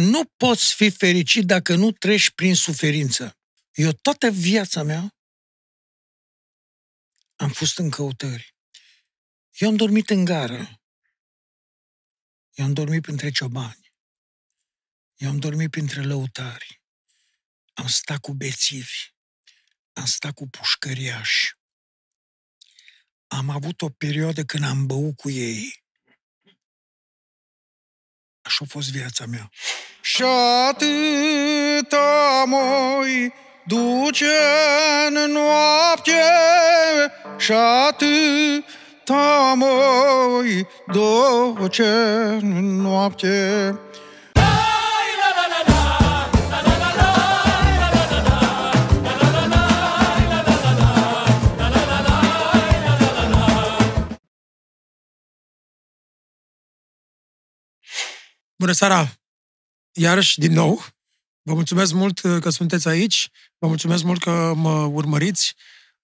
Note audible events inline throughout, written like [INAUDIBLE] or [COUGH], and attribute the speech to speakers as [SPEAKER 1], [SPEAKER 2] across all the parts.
[SPEAKER 1] nu poți fi fericit dacă nu treci prin suferință. Eu toată viața mea am fost în căutări. Eu am dormit în gară. Eu am dormit printre ciobani. Eu am dormit printre lăutari. Am stat cu bețivi. Am stat cu pușcăriași. Am avut o perioadă când am băut cu ei. Așa a fost viața mea și atâta moi duce în noapte și atâta moi duce în noapte.
[SPEAKER 2] Bună seara!
[SPEAKER 1] iarăși, din nou, vă mulțumesc mult uh, că sunteți aici, vă mulțumesc mult că mă urmăriți,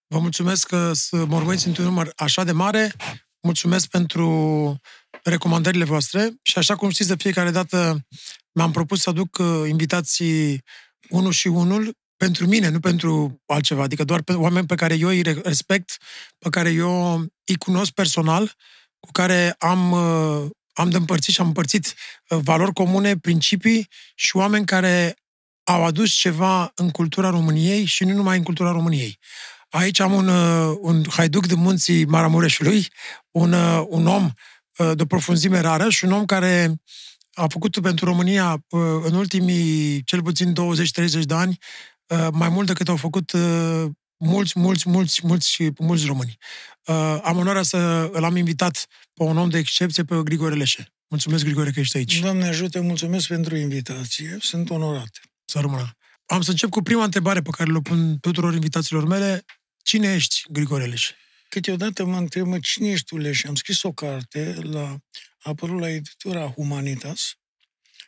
[SPEAKER 1] vă mulțumesc că mă urmăriți într-un număr așa de mare, mulțumesc pentru recomandările voastre și așa cum știți de fiecare dată mi-am propus să aduc uh, invitații unul și unul pentru mine, nu pentru altceva, adică doar pe oameni pe care eu îi respect, pe care eu îi cunosc personal, cu care am uh, am de împărțit și am împărțit uh, valori comune, principii și oameni care au adus ceva în cultura României și nu numai în cultura României. Aici am un, uh, un haiduc de munții Maramureșului, un, uh, un om de profunzime rară și un om care a făcut pentru România în ultimii cel puțin 20-30 de ani mai mult decât au făcut mulți, mulți, mulți, mulți, mulți români. Uh, am onoarea să îl am invitat pe un om de excepție, pe Grigore Leșe. Mulțumesc, Grigore, că ești aici. Doamne ajută, mulțumesc pentru invitație. Sunt onorat. Să rămână. Am să încep cu prima întrebare pe care o pun tuturor invitațiilor mele. Cine ești, Grigore Leșe? Câteodată mă întrebă cine ești tu, Leșe. Am scris o carte, la, a apărut la editura Humanitas,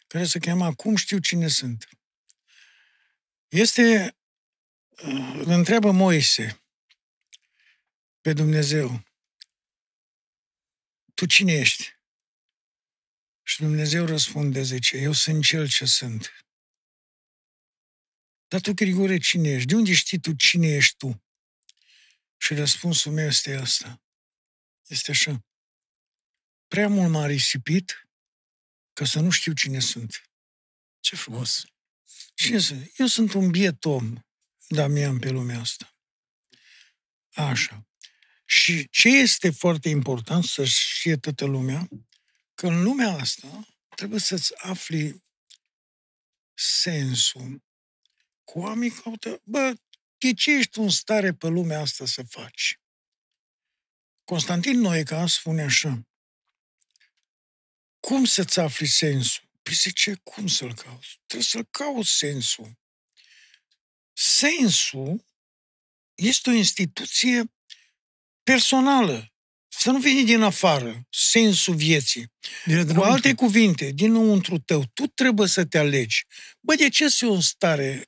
[SPEAKER 1] care se cheamă Cum știu cine sunt. Este, uh, îl întreabă Moise, pe Dumnezeu. Tu cine ești? Și Dumnezeu răspunde, zice, eu sunt cel ce sunt. Dar tu, Grigore, cine ești? De unde știi tu cine ești tu? Și răspunsul meu este asta. Este așa. Prea mult m-a risipit ca să nu știu cine sunt. Ce frumos! Cine sunt? Eu sunt un biet om, Damian, pe lumea asta. Așa. Și ce este foarte important să știe toată lumea, că în lumea asta trebuie să-ți afli sensul. Cu oamenii caută, bă, de ce ești în stare pe lumea asta să faci? Constantin Noica spune așa, cum să-ți afli sensul? Păi zice, cum să-l cauți? Trebuie să-l cauți sensul. Sensul este o instituție personală, să nu vine din afară, sensul vieții. Din Cu alte cuvinte, dinăuntru tău, tu trebuie să te alegi. Bă, de ce să eu în stare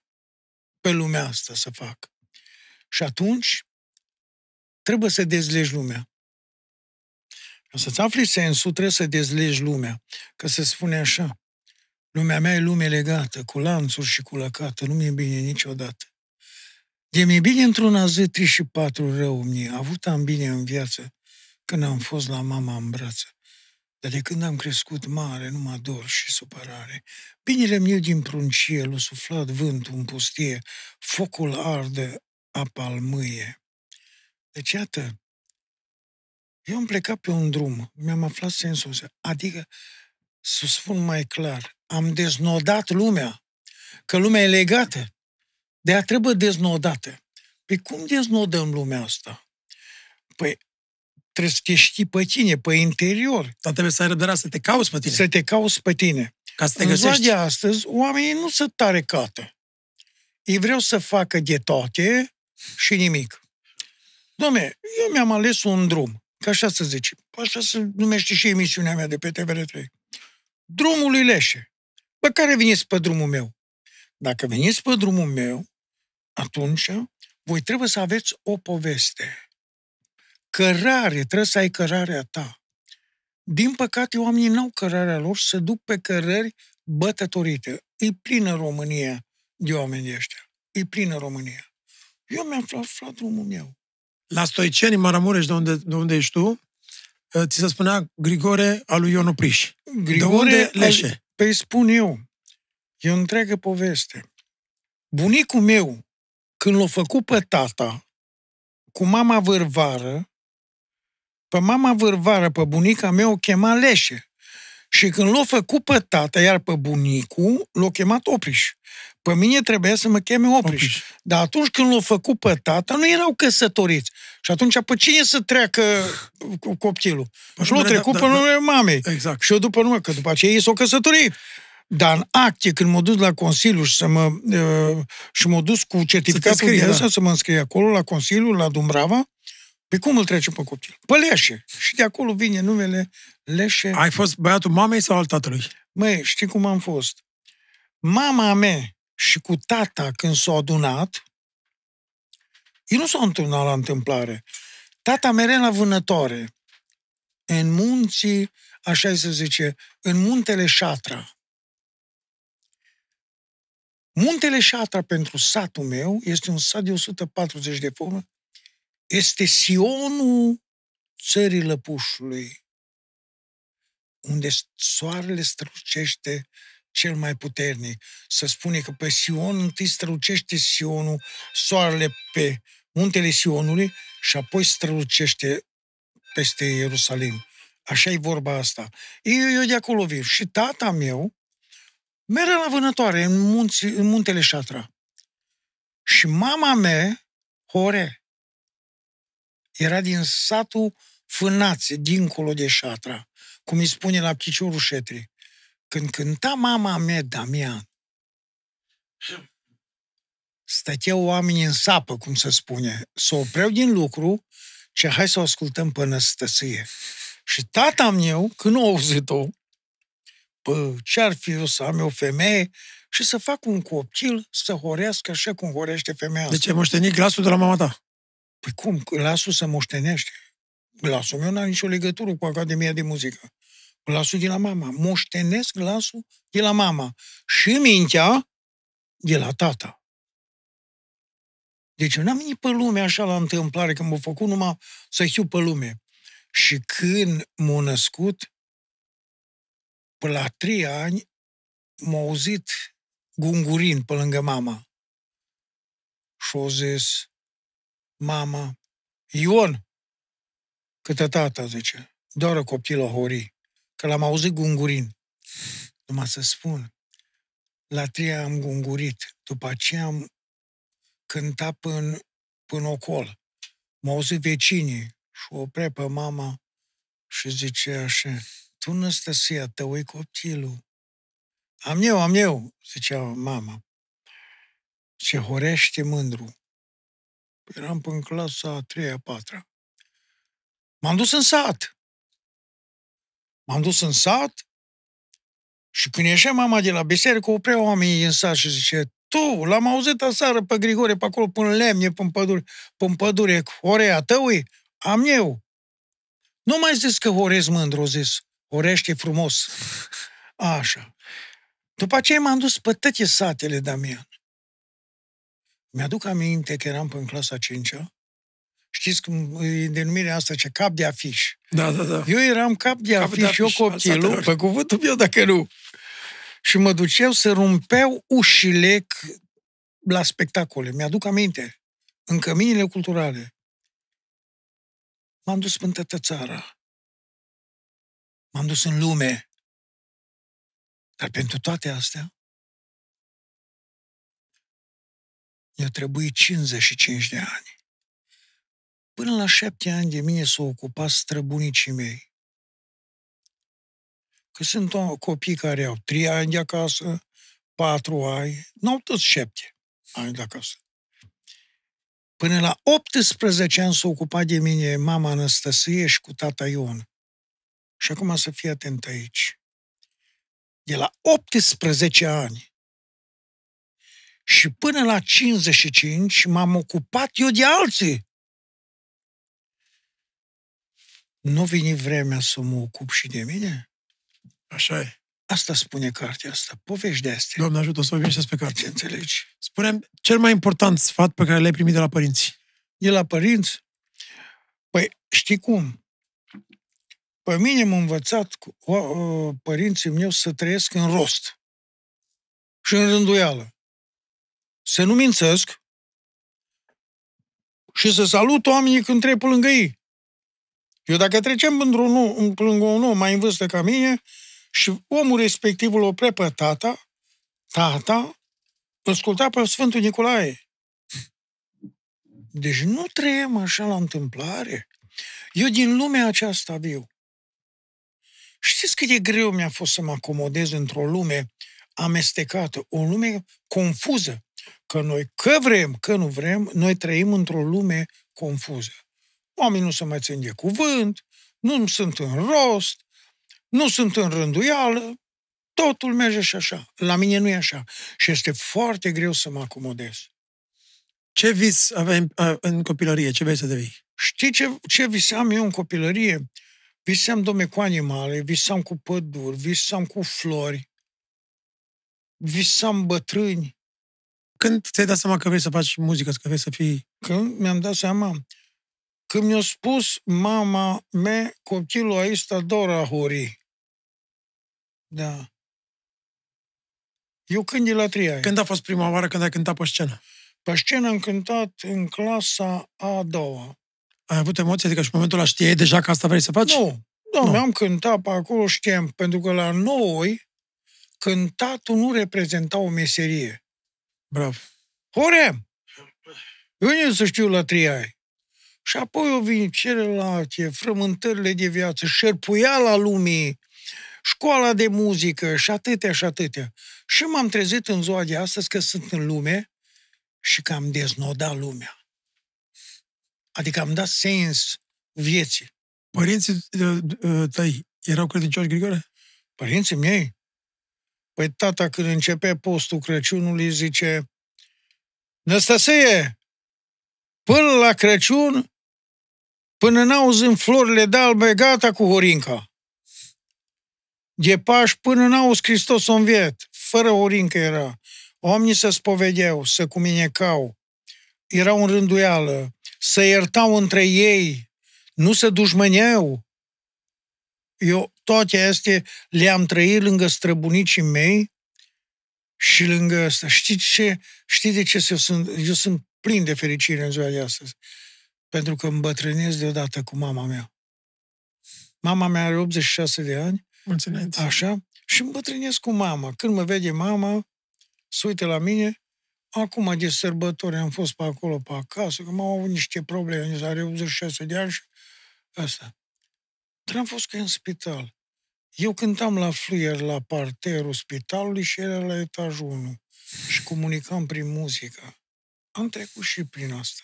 [SPEAKER 1] pe lumea asta să fac? Și atunci, trebuie să dezlegi lumea. Ca să-ți afli sensul, trebuie să dezlegi lumea. Că se spune așa, lumea mea e lume legată, cu lanțuri și cu lăcată, nu mi-e bine niciodată. De mi bine într un zi, 34 rău mi-a avut am bine în viață când am fost la mama în brață. Dar de când am crescut mare, numai dor și supărare. Binele mi din pruncie, l-a suflat vântul în pustie, focul arde, apa mâie. Deci, iată, eu am plecat pe un drum, mi-am aflat sensul ăsta. Adică, să spun mai clar, am deznodat lumea, că lumea e legată de a trebuie deznodate. Păi cum deznodăm lumea asta? Păi trebuie să te știi pe tine, pe interior. Dar trebuie să ai răbdarea să te cauți pe tine. Să te cauți pe tine. Ca să te găsești. În ziua de astăzi, oamenii nu sunt tare cată. Ei vreau să facă de toate și nimic. Dom'le, eu mi-am ales un drum, ca așa să zice. Așa se numește și emisiunea mea de pe TVR3. Drumul lui Leșe. Bă, care veniți pe drumul meu? Dacă veniți pe drumul meu, atunci voi trebuie să aveți o poveste. Cărare, trebuie să ai cărarea ta. Din păcate, oamenii n-au cărarea lor să duc pe cărări bătătorite. E plină România de oameni ăștia. E plină România. Eu mi-am aflat drumul meu. La Stoiceni, Maramureș, de unde, de unde ești tu, ă, ți se spunea Grigore al lui Ion Opriș. Grigore de unde leșe? Al... Păi spun eu. E o întreagă poveste. Bunicul meu, când l-a făcut pe tata cu mama vârvară, pe mama vârvară, pe bunica mea, o chema leșe. Și când l-a făcut pe tata, iar pe bunicu l-a chemat opriș. Pe mine trebuia să mă cheme opriș. opriș. Dar atunci când l-a făcut pe tata, nu erau căsătoriți. Și atunci pe cine să treacă [SIGHS] copilul? și păi l-a da, trecut da, da, pe numele da, mamei. Exact. Și eu după numele, că după aceea ei s-au căsătorit. Dar în acte, când m-au dus la Consiliu și, să mă, uh, și m-au dus cu certificatul să scrie, de asta, da. să mă înscrie acolo, la Consiliu, la Dumbrava, pe cum îl trece pe copil? Pe Leșe. Și de acolo vine numele Leșe. Ai fost băiatul mamei sau al tatălui? Măi, știi cum am fost? Mama mea și cu tata, când s-au adunat, ei nu s-au întâlnit la întâmplare. Tata mereu la vânătoare, în munții, așa se zice, în muntele Șatra. Muntele Șatra pentru satul meu este un sat de 140 de fome. Este Sionul țării lăpușului, unde soarele strălucește cel mai puternic. Să spune că pe Sion întâi strălucește Sionul, soarele pe muntele Sionului și apoi strălucește peste Ierusalim. Așa e vorba asta. Eu, eu de acolo vin. Și tata meu, Mereu la vânătoare, în, munți, în muntele Șatra. Și mama mea, Hore, era din satul Fânațe, dincolo de Șatra, cum îi spune la Piciorul Șetri. Când cânta mama mea, Damian, stăteau oamenii în sapă, cum se spune, să opreau din lucru și hai să o ascultăm până stăție. Și tata meu, când a auzit-o, ce-ar fi eu să am eu femeie și să fac un copil să horească așa cum horește femeia asta. Deci ai moștenit glasul de la mama ta? Păi cum? Glasul se moștenește. Glasul meu n-are nicio legătură cu Academia de Muzică. Glasul de la mama. Moștenesc glasul de la mama. Și mintea de la tata. Deci eu n-am venit pe lume așa la întâmplare, că m-a făcut numai să hiu pe lume. Și când m-a născut, Până la trei ani m-a auzit gungurin pe lângă mama. Și a zis, mama, Ion, câtă tata, zice, doar copilul Hori, că l-am auzit gungurin. Numai să spun, la trei am gungurit, după aceea am cântat până, până ocol. M-au auzit vecinii și o oprea pe mama și zice așa, tu, Năstăsia, te e copilul. Am eu, am eu, zicea mama. Se horește mândru. Eram până în clasa a treia, a patra. M-am dus în sat. M-am dus în sat și când ieșea mama de la biserică, oprea oamenii în sat și zice, tu, l-am auzit aseară pe Grigore, pe acolo, până lemne, până pădure, până pădure, horea tău Am eu. Nu mai zis că horez mândru, zis. Orește frumos. Așa. După aceea m-am dus pe toate satele, Damian. Mi-aduc aminte că eram în clasa 5 -a. Știți cum e denumirea asta, ce cap de afiș. Da, da, da. Eu eram cap de cap afiș, de afiș eu copilul, pe cuvântul meu, dacă nu. Și mă duceau să rumpeau ușile la spectacole. Mi-aduc aminte. În căminile culturale. M-am dus până toată țara
[SPEAKER 2] m-am dus în lume. Dar pentru toate astea, mi-a trebuit 55 de ani.
[SPEAKER 1] Până la șapte ani de mine s-au ocupat străbunicii mei. Că sunt copii care au trei ani de acasă, patru ani, n-au toți șapte ani de acasă. Până la 18 ani s-a ocupat de mine mama Anastasie și cu tata Ion. Și acum să fii atent aici. De la 18 ani și până la 55 m-am ocupat eu de alții. Nu vine vremea să mă ocup și de mine? Așa e. Asta spune cartea asta, povești de astea. Doamne ajută să o vindești pe carte. Înțelegi? Spunem cel mai important sfat pe care l-ai primit de la părinți. De la părinți? Păi, știi cum? Pe mine m învățat cu, o, o, părinții meu să trăiesc în rost și în rânduială. Să nu mințesc și să salut oamenii când trec pe lângă ei. Eu dacă trecem într-un om, lângă un om mai în vârstă ca mine și omul respectiv îl oprea pe tata, tata îl asculta pe Sfântul Nicolae. Deci nu trăiem așa la întâmplare. Eu din lumea aceasta viu. Știți cât de greu mi-a fost să mă acomodez într-o lume amestecată, o lume confuză, că noi, că vrem, că nu vrem, noi trăim într-o lume confuză. Oamenii nu se mai țin de cuvânt, nu sunt în rost, nu sunt în rânduială, totul merge și așa. La mine nu e așa. Și este foarte greu să mă acomodez. Ce vis aveai în, copilărie? Ce vei să devii? Știi ce, ce visam eu în copilărie? Visam, domne, cu animale, visam cu păduri, visam cu flori, visam bătrâni. Când ți-ai dat seama că vrei să faci muzică, că vrei să fii... Când mi-am dat seama, când mi-a spus mama mea, copilul ăsta Dora Hori. Da. Eu când e la tria. Când a fost prima oară când ai cântat pe scenă? Pe scenă am cântat în clasa a doua. Ai avut emoții? Adică și în momentul ăla știai deja că asta vrei să faci? Nu. nu. nu. am cântat pe acolo, știam, pentru că la noi cântatul nu reprezenta o meserie. Bravo. Horem! Eu nu să știu la trei ani. Și apoi o vin celelalte, frământările de viață, la lumii, școala de muzică și atâtea și atâtea. Și m-am trezit în ziua de astăzi că sunt în lume și că am deznodat lumea. Adică am dat sens vieții. Părinții tăi erau credincioși, Grigore? Părinții mei? Păi tata când începe postul Crăciunului zice Năstăsăie, până la Crăciun, până n în florile de albe, gata cu horinca. paș până n-auzi Hristos în viet, fără horincă era. Oamenii se spovedeau, se cuminecau, Era un rânduială, se iertau între ei, nu se dușmăneau. Eu toate astea le-am trăit lângă străbunicii mei și lângă asta. Știți ce? Știți de ce eu sunt? Eu sunt plin de fericire în ziua de astăzi. Pentru că îmbătrânesc deodată cu mama mea. Mama mea are 86 de ani. Mulțumesc. Așa. Și îmbătrânesc cu mama. Când mă vede mama, se uite la mine Acum de sărbători am fost pe acolo, pe acasă, că m-am avut niște probleme, are 86 de ani și asta. Dar am fost că în spital. Eu cântam la fluier la parterul spitalului și era la etajul 1 și comunicam prin muzică. Am trecut și prin asta.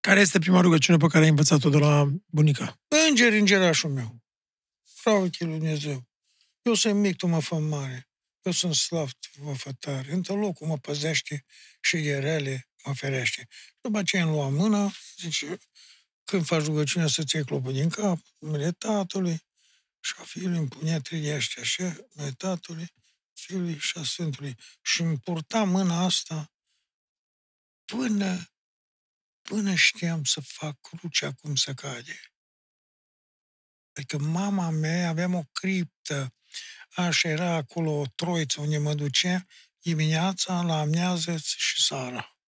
[SPEAKER 1] Care este prima rugăciune pe care ai învățat-o de la bunica? Înger, îngerașul meu. Frau, Dumnezeu. Eu sunt mic, tu mă fă mare. Eu sunt slav, vă fătar. Într locul mă păzește și de rele mă ferește. După aceea îmi lua mâna, zice, când faci rugăciunea să-ți iei clopul din cap, numele Tatălui și a Fiului îmi punea trei de aștia, așa, numele Tatălui, Fiului și a Sfântului. Și îmi purta mâna asta până, până știam să fac crucea cum să cade. Adică mama mea aveam o criptă Așa era acolo o troiță unde mă duce dimineața, la amiază și seara.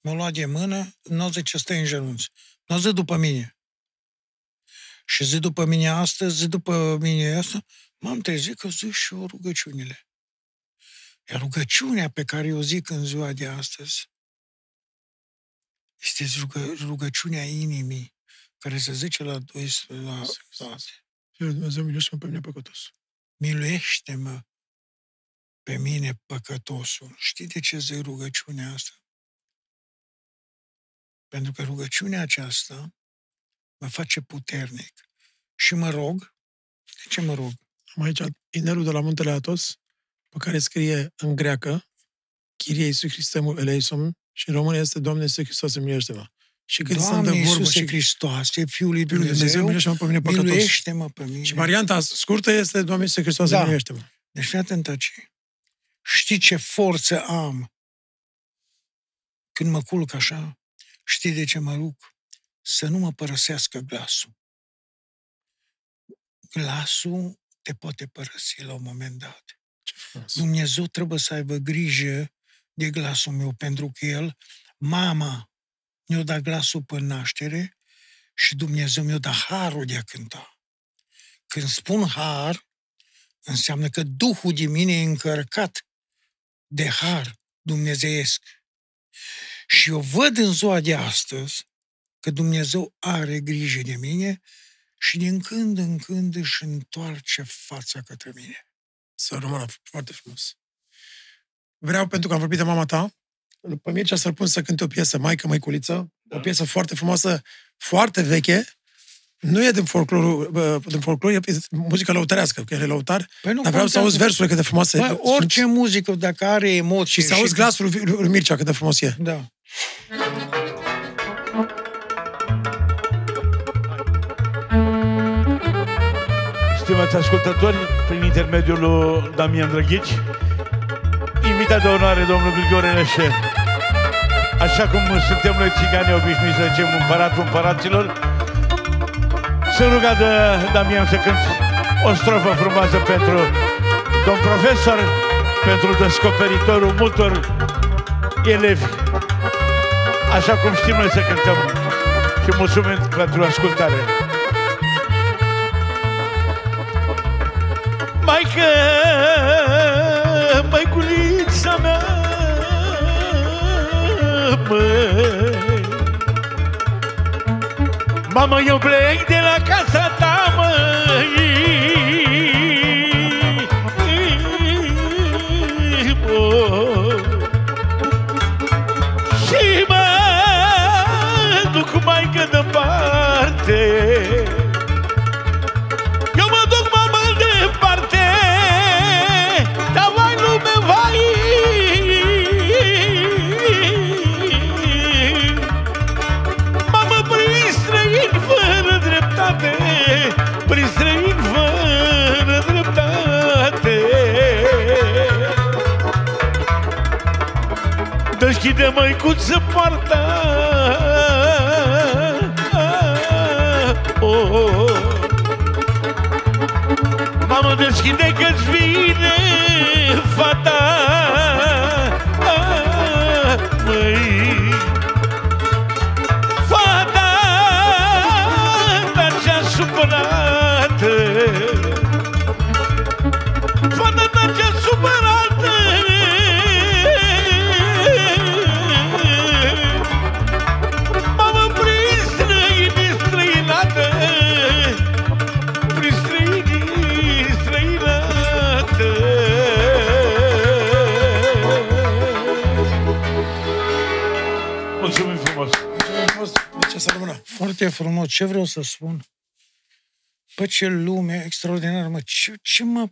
[SPEAKER 1] Mă lua de mână, nu zice, stai în genunchi. Nu zi după mine. Și zi după mine astăzi, zi după mine asta, m-am trezit că zic și eu rugăciunile. Iar rugăciunea pe care eu zic în ziua de astăzi este rugă, rugăciunea inimii care se zice la 12 la, la, Dumnezeu miluiește-mă pe mine păcătos miluiește-mă pe mine păcătosul. Știi de ce zic rugăciunea asta? Pentru că rugăciunea aceasta mă face puternic. Și mă rog, de ce mă rog? Am aici inelul de la Muntele Atos, pe care scrie în greacă, Chirie Iisus Hristemul Eleison, și în română este Doamne Iisus Hristos, miluiește-mă. Și când Doamne sunt de vorbă Iisuse și Hristoase, Fiul lui Dumnezeu, Dumnezeu miluiește-mă pe mine păcătos. Miluiește-mă pe mine. Și varianta scurtă este, Doamne Iisuse Hristoase, da. miluiește-mă. Deci fii atent aici. Știi ce forță am când mă culc așa? Știi de ce mă rug? Să nu mă părăsească glasul. Glasul te poate părăsi la un moment dat. Dumnezeu trebuie să aibă grijă de glasul meu, pentru că el, mama, mi-a dat glasul pe naștere și Dumnezeu mi-a dat harul de a cânta. Când spun har, înseamnă că Duhul din mine e încărcat de har dumnezeiesc. Și eu văd în ziua de astăzi că Dumnezeu are grijă de mine și din când în când își întoarce fața către mine. Să rămână foarte frumos. Vreau, pentru că am vorbit de mama ta, pe Mircea pun să cânte o piesă, Maică Măiculiță, da. o piesă foarte frumoasă, foarte veche, nu e din folclor, din folclor e muzica lăutărească, că e lăutar, păi nu, dar vreau să auzi versurile cât de frumoase. Bă, orice muzică, dacă are emoții. Și să auzi glasul lui Mircea cât de frumos e. Da.
[SPEAKER 3] Stimați ascultători, prin intermediul lui Damian Drăghici, invitat de onoare domnul Grigore Leșe așa cum suntem noi țigani obișnuiți să zicem împăratul împăraților, să ruga de Damian să cânt o strofă frumoasă pentru domn profesor, pentru descoperitorul multor elevi, așa cum știm noi să cântăm și mulțumim pentru ascultare. Maică! Mamă, eu plec de la casa micuță poarta oh, oh, oh, Mamă, deschide că-ți vine
[SPEAKER 1] foarte frumos. Ce vreau să spun? Bă, ce lume extraordinar, mă. Ce, ce mă...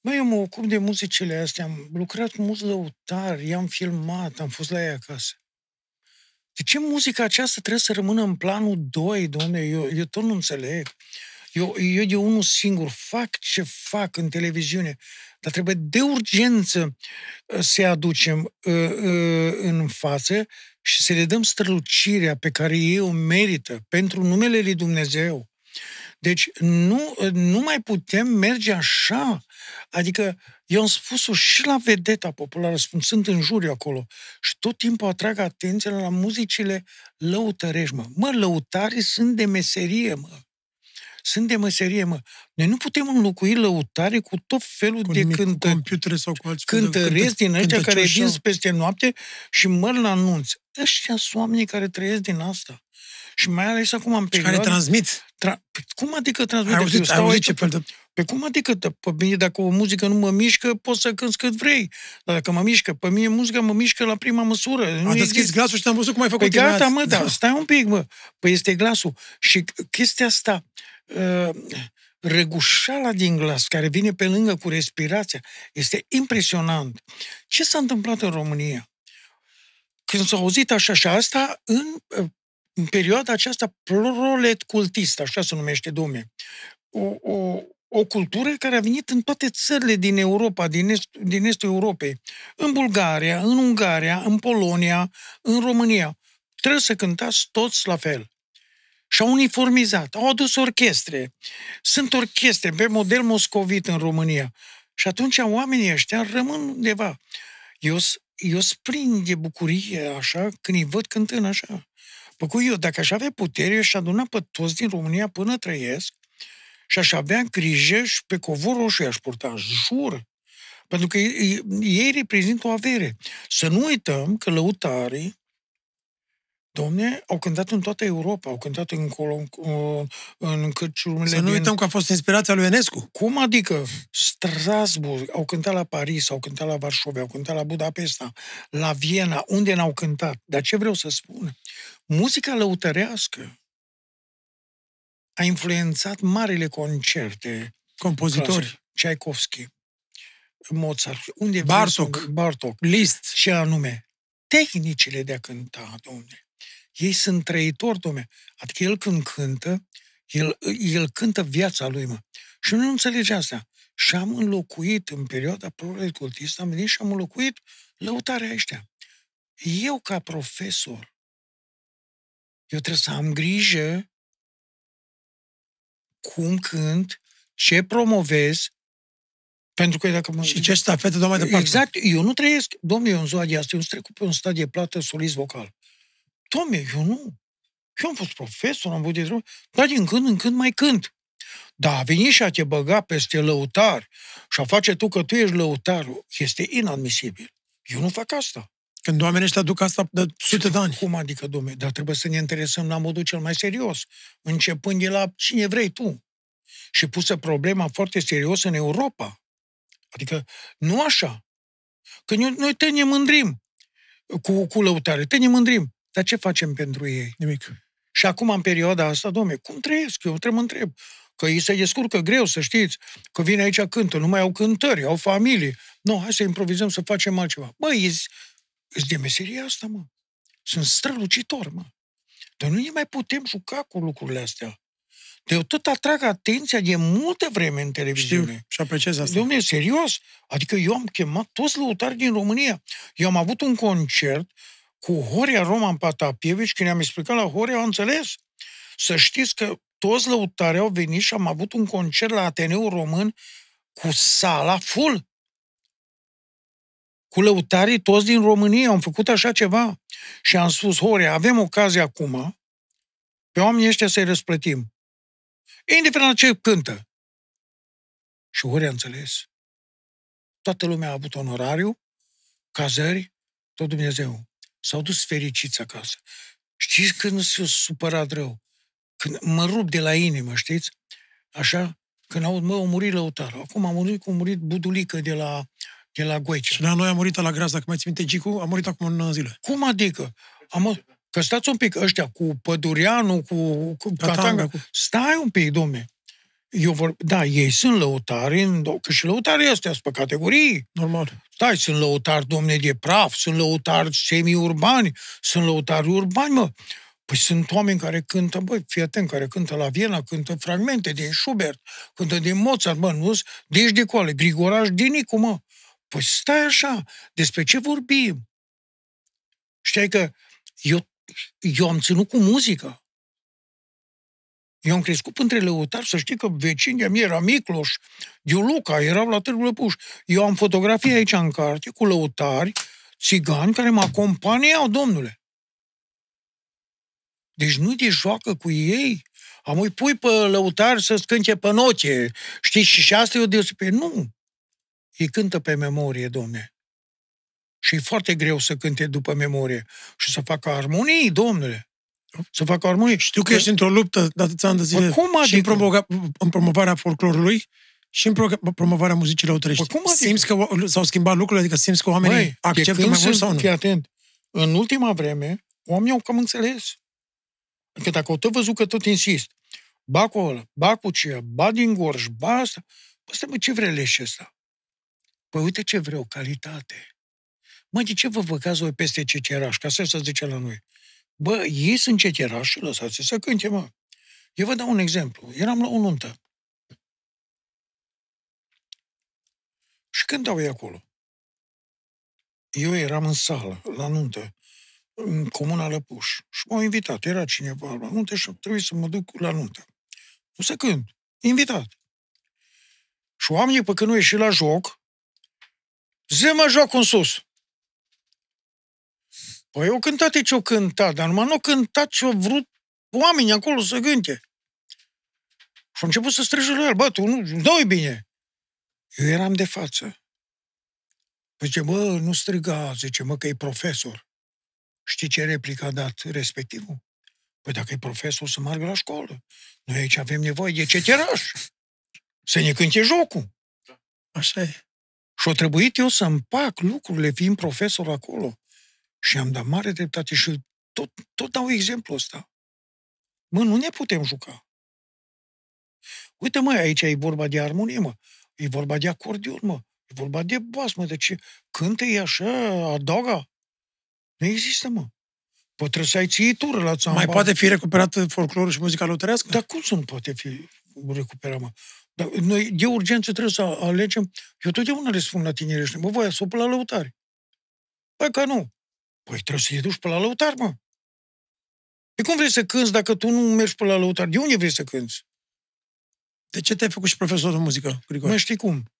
[SPEAKER 1] Bă, eu mă ocup de muzicile astea. Am lucrat cu mulți lăutari, i-am filmat, am fost la ei acasă. De ce muzica aceasta trebuie să rămână în planul 2, domne? Eu, eu tot nu înțeleg. Eu, eu de unul singur fac ce fac în televiziune, dar trebuie de urgență uh, să aducem uh, uh, în față și să le dăm strălucirea pe care ei o merită pentru numele lui Dumnezeu. Deci nu, nu mai putem merge așa. Adică eu am spus-o și la vedeta populară, spun, sunt în juriu acolo și tot timpul atrag atenția la muzicile lăutărești, mă. Mă, lăutarii sunt de meserie, mă. Sunt de măserie, mă. Noi nu putem înlocui lăutare cu tot felul cu de nimic, cântă... Cu sau cu alți cântă, din ăștia care vin peste noapte și măr la anunț. Ăștia sunt oamenii care trăiesc din asta. Și mai ales acum am perioadă... care transmit. Tra... Păi cum adică transmit? Ai auzit, eu stau aici pe... de... Pe cum adică, pe mine, păi dacă o muzică nu mă mișcă, poți să cânti cât vrei. Dar dacă mă mișcă, pe mine muzica mă mișcă la prima măsură. A nu deschis exist... glasul și am văzut cum ai făcut. Păi gata, mă, da. da. stai un pic, mă. Păi este glasul. Și chestia asta Ă, răgușala din glas care vine pe lângă cu respirația este impresionant. Ce s-a întâmplat în România? Când s-a auzit așa și asta, în, ă, în perioada aceasta prolet cultist, așa se numește domne, o, o, o cultură care a venit în toate țările din Europa, din, est, din estul Europei, în Bulgaria, în Ungaria, în Polonia, în România. Trebuie să cântați toți la fel și-au uniformizat, au adus orchestre. Sunt orchestre pe model moscovit în România. Și atunci oamenii ăștia rămân undeva. Eu, eu sprind de bucurie așa când îi văd cântând așa. Păcui eu, dacă aș avea putere, eu aș aduna pe toți din România până trăiesc și aș avea grijă și pe covor roșu aș purta, jur. Pentru că ei, ei reprezintă o avere. Să nu uităm că lăutarii Domne, au cântat în toată Europa, au cântat în, colo, în cărciurile... Să nu uităm din... că a fost inspirația lui Enescu. Cum adică? Strasburg, au cântat la Paris, au cântat la Varșovia, au cântat la Budapesta, la Viena, unde n-au cântat. Dar ce vreau să spun? Muzica lăutărească a influențat marile concerte. Compozitori. Clasic, Tchaikovsky, Mozart, unde Bartok, Bartok, Liszt. Și anume, tehnicile de a cânta, domne. Ei sunt trăitori, domne. Adică el când cântă, el, el cântă viața lui, mă. Și nu înțelege asta. Și am înlocuit, în perioada proului cultist, am venit și am înlocuit lăutarea ăștia. Eu, ca profesor, eu trebuie să am grijă cum cânt, ce promovez, pentru că dacă mă... Și ce stafete, doamne, parte? Exact, eu nu trăiesc, domnule, eu în ziua de astăzi, eu nu trec pe un stadie plată solist vocal. Doamne, eu nu. Eu am fost profesor, am văzut de dar din când în când mai cânt. Da, a venit și a te băga peste lăutar și a face tu că tu ești lăutarul, este inadmisibil. Eu nu fac asta. Când oamenii ăștia duc asta de sute de ani. Cum adică, domne? Dar trebuie să ne interesăm la modul cel mai serios, începând de la cine vrei tu. Și pusă problema foarte serios în Europa. Adică, nu așa. Că noi, noi te ne mândrim cu, cu lăutare, te ne mândrim. Dar ce facem pentru ei? Nimic. Și acum, în perioada asta, domne, cum trăiesc? Eu trebuie mă întreb. Că ei se descurcă greu, să știți, că vine aici cântă, nu mai au cântări, au familie. Nu, hai să improvizăm, să facem altceva. Bă, ești de meseria asta, mă. Sunt strălucitor, mă. Dar nu ne mai putem juca cu lucrurile astea. De eu tot atrag atenția de multă vreme în televiziune. și apreciez asta. Dom'le, serios? Adică eu am chemat toți lăutari din România. Eu am avut un concert cu Horia Roman Patapievici, când am explicat la Horia, a înțeles. Să știți că toți lăutarii au venit și am avut un concert la Ateneu Român cu sala full. Cu lăutarii toți din România am făcut așa ceva. Și am spus, Horia, avem ocazia acum pe oamenii ăștia să-i răsplătim. Indiferent ce cântă. Și Horia a înțeles. Toată lumea a avut onorariu, cazări, tot Dumnezeu. S-au dus fericiți acasă. Știți când s-au supărat rău? Când mă rup de la inimă, știți? Așa? Când au, mă, au murit lăutarul. Acum a murit cum a murit Budulică de la, de la Goice. Și la noi a murit la Graz, dacă mai ți minte, Gicu, a murit acum în zile. Cum adică? Am, că stați un pic, ăștia, cu Pădureanu, cu, cu Catanga, cu... stai un pic, domne. Eu vor, da, ei sunt lăutari, în, că și lăutari astea sunt pe categorii. Normal. Stai, sunt lăutari, domne, de praf, sunt lăutari semi-urbani, sunt lăutari urbani, mă. Păi sunt oameni care cântă, băi, fii atent, care cântă la Viena, cântă fragmente din Schubert, cântă din Mozart, mă, nu deci de coale, Grigoraș Dinicu, mă. Păi stai așa, despre ce vorbim? Știi că eu, eu am ținut cu muzica. Eu am crescut între lăutari, să știi că vecinii mei era Micloș, Giuluca, erau la Târgul Lăpuș. Eu am fotografii aici în carte cu lăutari, țigani care mă acompaniau, domnule. Deci nu te joacă cu ei. Am îi pui pe lăutari să scânce pe noce. Știi, și, și asta e o deosebire. Păi nu. Ei cântă pe memorie, domne. Și e foarte greu să cânte după memorie și să facă armonii, domnule să facă o armonie. Știu că, că ești într-o luptă de atâția ani de zile. cum adică? Și în, adică? promoga, în promovarea folclorului și în promovarea muzicii autorești. Bă, cum adică? Simți că s-au schimbat lucrurile? Adică simți că oamenii Băi, acceptă mai mult sau nu? Fii atent. În ultima vreme, oamenii au cam înțeles. Că adică dacă au tot văzut că tot insist, ba cu ăla, ba cu ce, ba din gorj, ba asta, bă, stai, mă, ce vrei leșe ăsta? Păi uite ce vreau, calitate. Mă, de ce vă băgați voi peste ce Și Ca să se zice la noi. Bă, ei sunt ceterași, lăsați să cânte, mă. Eu vă dau un exemplu. Eram la o nuntă. Și cântau ei acolo. Eu eram în sală, la nuntă, în Comuna Lăpuș. Și m-au invitat. Era cineva la nuntă și trebuie să mă duc la nuntă. Nu să cânt. Invitat. Și oamenii, pe când nu ieși la joc, zi mă joc în sus. Păi eu cântat ce-o cântat, dar numai nu n cântat ce-o vrut oamenii acolo să cânte. Și am început să strige la el, bă, tu nu, dă bine. Eu eram de față. Păi zice, bă, nu striga, zice, mă, că e profesor. Știi ce replică a dat respectivul? Păi dacă e profesor, să meargă la școală. Noi aici avem nevoie de ceteraș. Să ne cânte jocul. Da. Așa e. Și-o trebuit eu să împac lucrurile, fiind profesor acolo. Și am dat mare dreptate și tot, tot dau exemplu ăsta. Mă, nu ne putem juca. Uite, mai aici e vorba de armonie, mă. E vorba de acordion, mă. E vorba de bas, mă. De ce cântă e așa, adaga? Nu există, mă. Păi trebuie să ai țiitură la țamba. Mai poate fi recuperată folclorul și muzica lutărească? Dar cum să nu poate fi recuperat, mă? Dar noi de urgență trebuie să alegem. Eu totdeauna le spun la tinerești, mă, voi asupra la lăutare. Păi că nu. Păi trebuie să-i duci pe la lăutar, mă. De păi, cum vrei să cânți dacă tu nu mergi pe la lăutar? De unde vrei să cânți? De ce te-ai făcut și profesor de muzică, Grigore? Nu știi cum.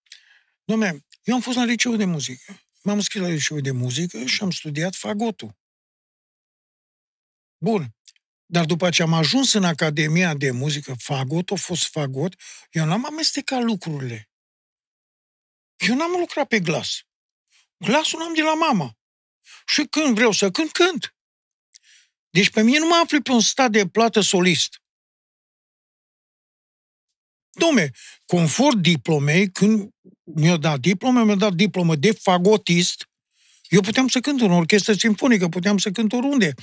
[SPEAKER 1] Dom'le, eu am fost la liceu de muzică. M-am scris la liceu de muzică și am studiat fagotul. Bun. Dar după ce am ajuns în Academia de Muzică, fagot a fost fagot, eu n-am amestecat lucrurile. Eu n-am lucrat pe glas. Glasul am de la mama. Și când vreau să cânt, cânt. Deci pe mine nu mă aflu pe un stat de plată solist. Dom'le, conform diplomei, când mi-a dat diplome, mi-a dat diplomă de fagotist, eu puteam să cânt în orchestră simfonică, puteam să cânt oriunde.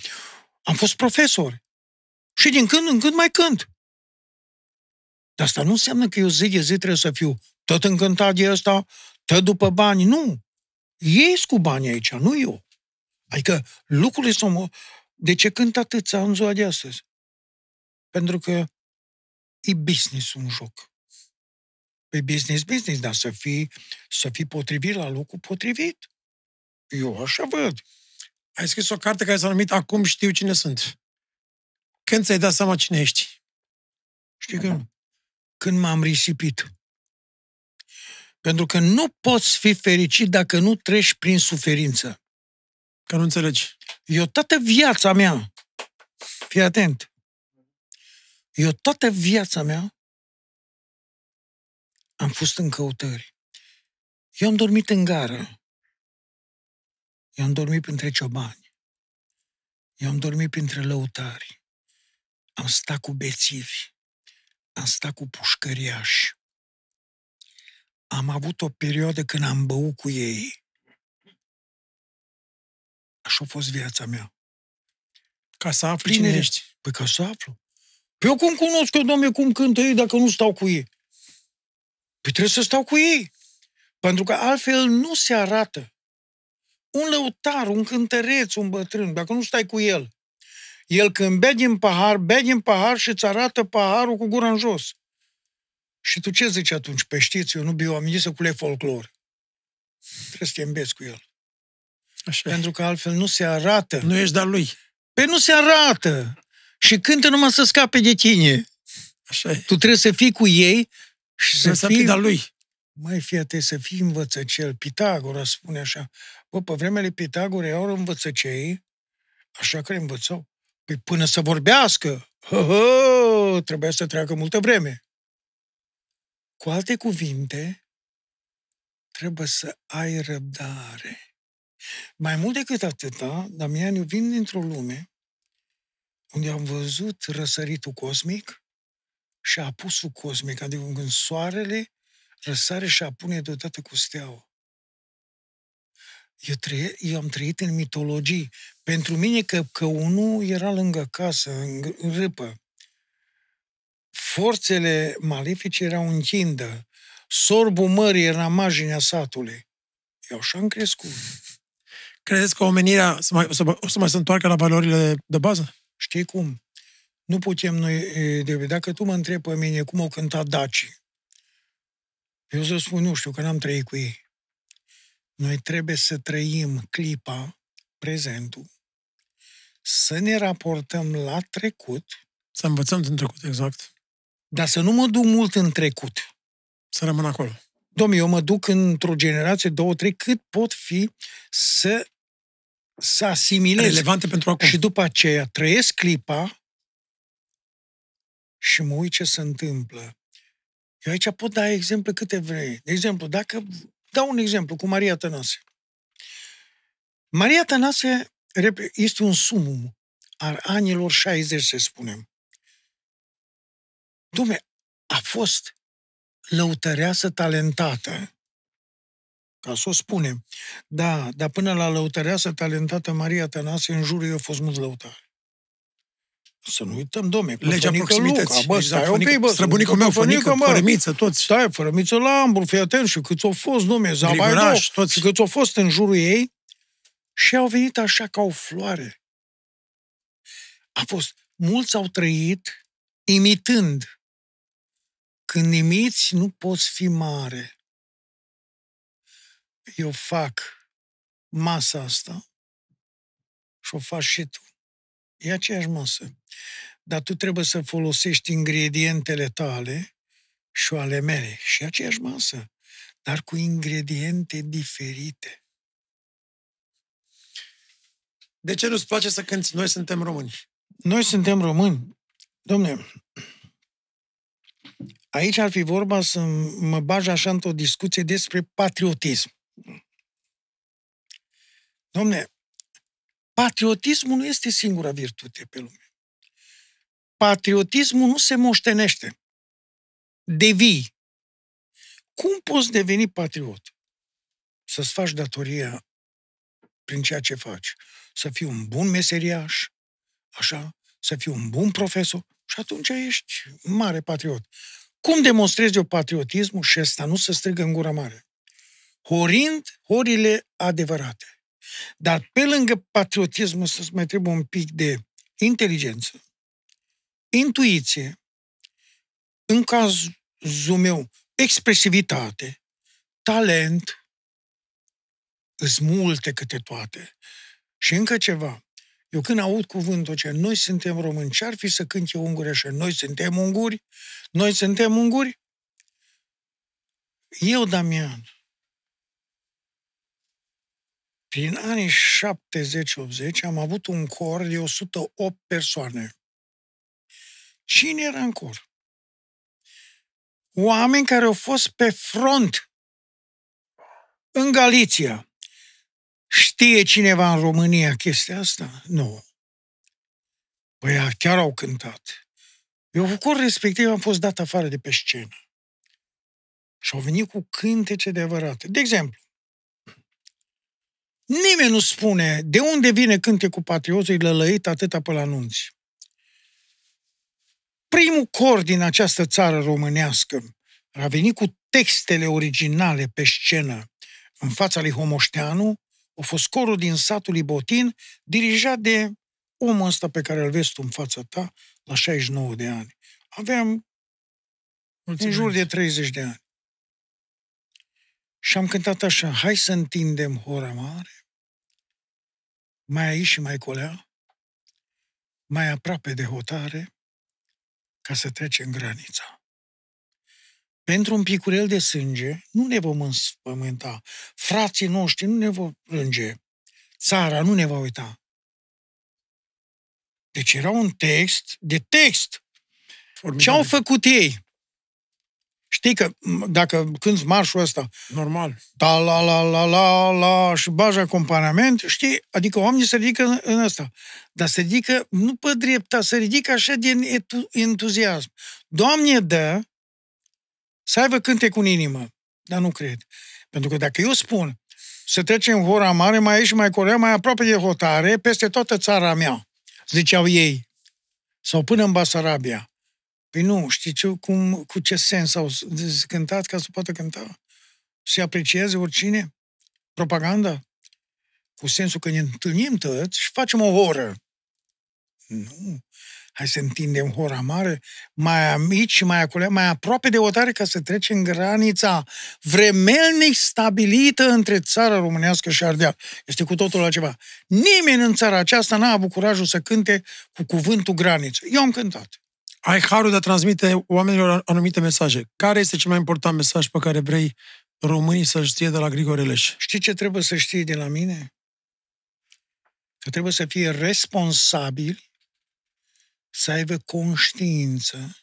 [SPEAKER 1] Am fost profesor. Și din când în când mai cânt. Dar asta nu înseamnă că eu zi de zi trebuie să fiu tot încântat de ăsta, tot după bani. Nu. Ei cu bani aici, nu eu. Adică lucrurile sunt... De ce cânt atâția în ziua de astăzi? Pentru că e business un joc. Pe păi business, business, dar să fii, să fii potrivit la locul potrivit. Eu așa văd. Ai scris o carte care s-a numit Acum știu cine sunt. Când ți-ai dat seama cine ești? Știi când? Când m-am risipit. Pentru că nu poți fi fericit dacă nu treci prin suferință. Că nu înțelegi. Eu toată viața mea, fii atent, eu toată viața mea
[SPEAKER 2] am fost în căutări. Eu am dormit în gară.
[SPEAKER 1] Eu am dormit printre ciobani. Eu am dormit printre lăutari. Am stat cu bețivi. Am stat cu pușcăriași. Am avut o perioadă când am băut cu ei Așa a fost viața mea. Ca să afli cine, cine ești. Păi ca să aflu. Păi eu cum cunosc eu, domne, cum cântă ei dacă nu stau cu ei? Păi trebuie să stau cu ei. Pentru că altfel nu se arată. Un lăutar, un cântăreț, un bătrân, dacă nu stai cu el, el când bea din pahar, bea din pahar și îți arată paharul cu gura în jos. Și tu ce zici atunci? Pe păi știți, eu nu biu, am zis să culei folclor. Trebuie să te îmbeți cu el. Așa. Pentru că altfel nu se arată. Nu ești dar lui. Păi nu se arată. Și cântă numai să scape de tine. Așa e. Tu trebuie să fii cu ei și trebuie să, să fii... Să lui. Mai fii atent, să fii învățăcel. Pitagora spune așa. Bă, pe vremea Pitagora erau învățăcei, așa că le învățau. Păi până să vorbească, hă, hă, trebuia să treacă multă vreme. Cu alte cuvinte, trebuie să ai răbdare. Mai mult decât atâta, Damian, eu vin dintr-o lume unde am văzut răsăritul cosmic și apusul cosmic, adică când soarele răsare și apune deodată cu steaua. Eu, trăie, eu am trăit în mitologii. Pentru mine că, că unul era lângă casă, în, în râpă. Forțele malefice erau în chindă. Sorbul mării era marginea satului. Eu așa am crescut. Credeți că omenirea să mai, să, o să mai se întoarcă la valorile de bază? Știi cum? Nu putem noi, de, dacă tu mă întrebi pe mine cum au cântat dacii, eu să spun, nu știu, că n-am trăit cu ei. Noi trebuie să trăim clipa, prezentul, să ne raportăm la trecut. Să învățăm din trecut, exact. Dar să nu mă duc mult în trecut. Să rămân acolo. Domnul, eu mă duc într-o generație, două, trei, cât pot fi să să asimilez. Relevante pentru acum. Și după aceea trăiesc clipa și mă uit ce se întâmplă. Eu aici pot da exemple câte vrei. De exemplu, dacă dau un exemplu cu Maria Tănase. Maria Tănase este un sumum al anilor 60, să spunem. Dumne, a fost lăutăreasă talentată ca să o spunem. Da, dar până la lăutăreasă talentată Maria Tănase, în jurul ei a fost mult lăutare. Să nu uităm, domne, Legea proximității. Luca, bă, exact, stai, fănic, okay, bă, străbunicul meu, fănică, bă, fărămiță, toți. Stai, fărămiță la ambur, fii atent și câți au fost, domne, Zabaidou, toți. și câți au fost în jurul ei și au venit așa ca o floare. A fost, mulți au trăit imitând. Când imiți, nu poți fi mare eu fac masa asta și o faci și tu. E aceeași masă. Dar tu trebuie să folosești ingredientele tale și ale mele. Și aceeași masă, dar cu ingrediente diferite. De ce nu-ți place să cânti? Noi suntem români. Noi suntem români. Domne, aici ar fi vorba să mă bagi așa într-o discuție despre patriotism. Domne, patriotismul nu este singura virtute pe lume. Patriotismul nu se moștenește. Devii. Cum poți deveni patriot? Să-ți faci datoria prin ceea ce faci. Să fii un bun meseriaș, așa, să fii un bun profesor și atunci ești mare patriot. Cum demonstrezi eu patriotismul și ăsta nu se strigă în gura mare? horind horile adevărate. Dar pe lângă patriotism să-ți mai trebuie un pic de inteligență, intuiție, în cazul meu, expresivitate, talent, îs multe câte toate. Și încă ceva. Eu când aud cuvântul ce noi suntem români, ce ar fi să cânt eu unguri așa? Noi suntem unguri? Noi suntem unguri? Eu, Damian, prin anii 70-80 am avut un cor de 108 persoane. Cine era în cor? Oameni care au fost pe front în Galiția. Știe cineva în România chestia asta? Nu. Păi chiar au cântat. Eu cu respectiv am fost dat afară de pe scenă. Și au venit cu cântece de adevărate. De exemplu, Nimeni nu spune de unde vine cântecul patriotului lălăit atâta pe la nunți. Primul cor din această țară românească a venit cu textele originale pe scenă în fața lui Homoșteanu, a fost corul din satul Ibotin, dirijat de omul ăsta pe care îl vezi tu în fața ta la 69 de ani. Aveam Mulțumesc. în jur de 30 de ani. Și am cântat așa, hai să întindem hora mare, mai aici și mai colea, mai aproape de hotare, ca să în granița. Pentru un picurel de sânge nu ne vom înspământa, frații noștri nu ne vor plânge, țara nu ne va uita. Deci era un text de text. Formidare. Ce au făcut ei? Știi că dacă când marșul ăsta, normal, ta da, la la la la la și bagi acompaniament, știi, adică oamenii se ridică în, asta ăsta. Dar se ridică nu pe drepta, se ridică așa din entuziasm. Doamne dă să aibă cânte cu inimă. Dar nu cred. Pentru că dacă eu spun să trecem în hora mare, mai aici, mai corea, mai aproape de hotare, peste toată țara mea, ziceau ei, sau până în Basarabia. Păi nu, știi ce, cum, cu ce sens au cântat ca să poată cânta? Să aprecieze oricine? Propaganda? Cu sensul că ne întâlnim toți și facem o oră. Nu. Hai să întindem hora mare, mai amici, mai acolo, mai aproape de otare ca să trecem granița vremelnic stabilită între țara românească și Ardeal. Este cu totul ceva. Nimeni în țara aceasta n-a avut curajul să cânte cu cuvântul graniță. Eu am cântat ai harul de a transmite oamenilor anumite mesaje. Care este cel mai important mesaj pe care vrei românii să-l știe de la Grigore Leș? Știi ce trebuie să știi de la mine? Că trebuie să fie responsabil, să aibă conștiință,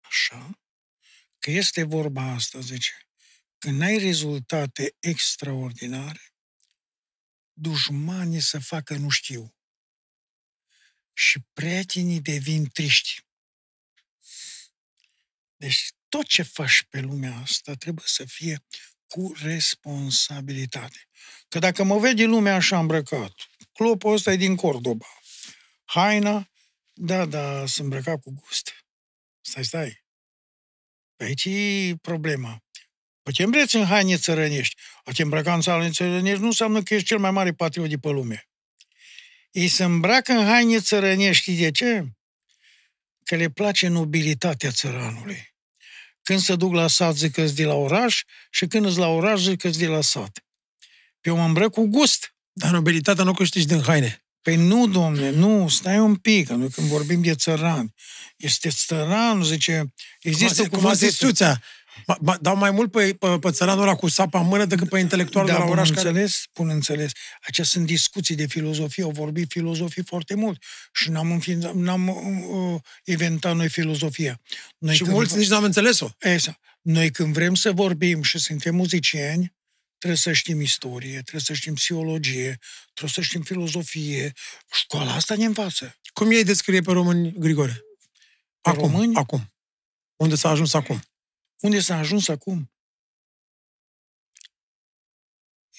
[SPEAKER 1] așa, că este vorba asta, zice, n ai rezultate extraordinare, dușmanii să facă nu știu și prietenii devin triști. Deci tot ce faci pe lumea asta trebuie să fie cu responsabilitate. Că dacă mă vede lumea așa îmbrăcat, clopul ăsta e din Cordoba, haina, da, da, sunt îmbrăcat cu gust. Stai, stai. Pe aici e problema. Păi te îmbrăți în haine țărănești, a te îmbrăca în în țărănești nu înseamnă că ești cel mai mare patriot de pe lume. Ei se îmbracă în haine țărănești. de ce? Că le place nobilitatea țăranului. Când se duc la sat, zic că de la oraș și când îți la oraș, zic că de la sat. Eu mă îmbrăc cu gust. Dar nobilitatea nu câștigi din haine. Păi nu, domne, nu, stai un pic, că noi când vorbim de țăran, este țăran, zice, există cum a zis zisuța, Ba, ba, dau mai mult pe, pe, pe țăranul ăla cu sapa în mână decât pe intelectual da, de la oraș. Bun care... înțeles, bun înțeles. Acestea sunt discuții de filozofie, au vorbit filozofii foarte mult și n-am, înființat, n-am uh, uh, inventat noi filozofia. Noi și mulți v- nici n-am înțeles-o. Exact. Noi când vrem să vorbim și suntem muzicieni, trebuie să știm istorie, trebuie să știm psihologie, trebuie să știm filozofie. Școala asta ne învață. Cum ei descrie pe români, Grigore? Acum, pe români? acum. Unde s-a ajuns acum? Unde s-a ajuns acum?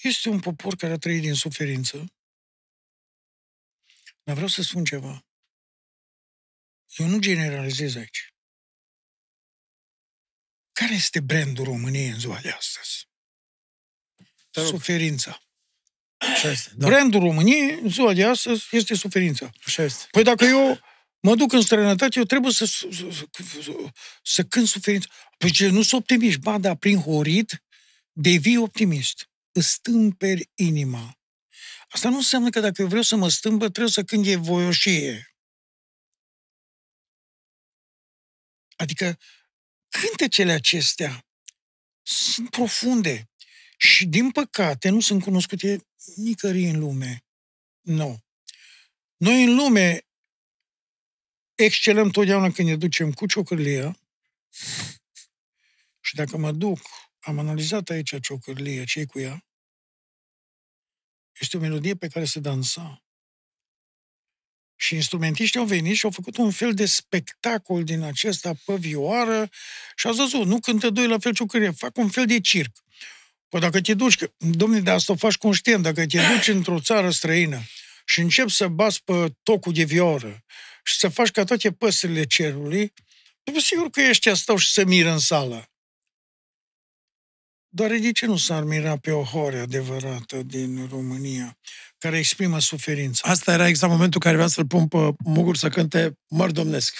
[SPEAKER 1] Este
[SPEAKER 2] un popor care a trăit din suferință, dar vreau să spun ceva. Eu nu generalizez aici.
[SPEAKER 1] Care este brandul României în ziua de astăzi? Suferința. Da. Brandul României în ziua de astăzi este suferința. Așa este. Păi dacă eu mă duc în străinătate, eu trebuie să, să, să, să cânt suferință. Păi ce, nu sunt optimist. Ba, dar prin horit devii optimist. Îți stâmperi inima. Asta nu înseamnă că dacă eu vreau să mă stâmpă, trebuie să cânt e voioșie.
[SPEAKER 2] Adică cântecele
[SPEAKER 1] acestea sunt profunde și, din păcate, nu sunt cunoscute nicării în lume. Nu. No. Noi în lume excelăm totdeauna când ne ducem cu ciocârlia și dacă mă duc, am analizat aici ciocârlia, ce cu ea, este o melodie pe care se dansa. Și instrumentiștii au venit și au făcut un fel de spectacol din acesta pe și au zis, nu cântă doi la fel ciocârlia, fac un fel de circ. Păi dacă te duci, domnule, de asta o faci conștient, dacă te duci într-o țară străină și încep să bați pe tocul de vioră și să faci ca toate păsările cerului, sigur că ăștia stau și se miră în sală. Doar de ce nu s-ar mira pe o hore adevărată din România care exprimă suferința? Asta era exact momentul care vreau să-l pun pe Mugur să cânte Măr Domnesc.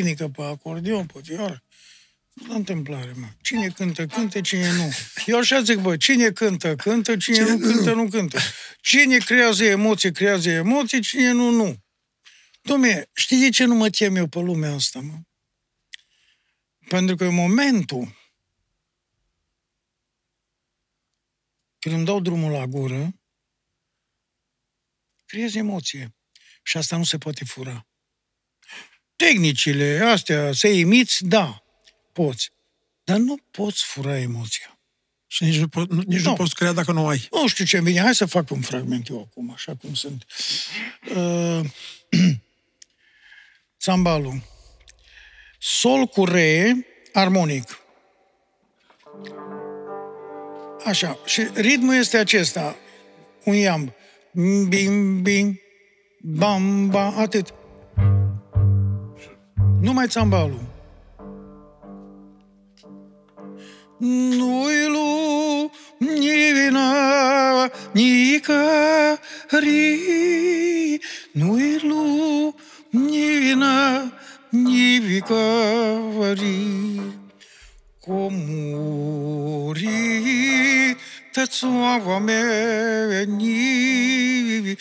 [SPEAKER 1] tehnică pe acordeon, pe vioară. La întâmplare, mă. Cine cântă, cântă, cine nu. Eu așa zic, bă, cine cântă, cântă, cine, cine nu cântă, nu cântă. Cine creează emoții, creează emoții, cine nu, nu. Dom'le, știi de ce nu mă tem eu pe lumea asta, mă? Pentru că e momentul când îmi dau drumul la gură, creez emoție. Și asta nu se poate fura tehnicile astea, să imiți, da, poți. Dar nu poți fura emoția. Și nici nu, po- nici nu, nu poți crea dacă nu ai. Nu știu ce vine. Hai să fac un fragment eu acum, așa cum sunt. Uh, [CLEARS THROAT] Sambalul. Sol cu re, armonic. Așa. Și ritmul este acesta. Un iamb. Bim, bim, bam, bam, atât. numai țambalul. Nu-i lu, ni nicări. Nu-i lu, ni vina, tatuava Comori, tățua oamenii,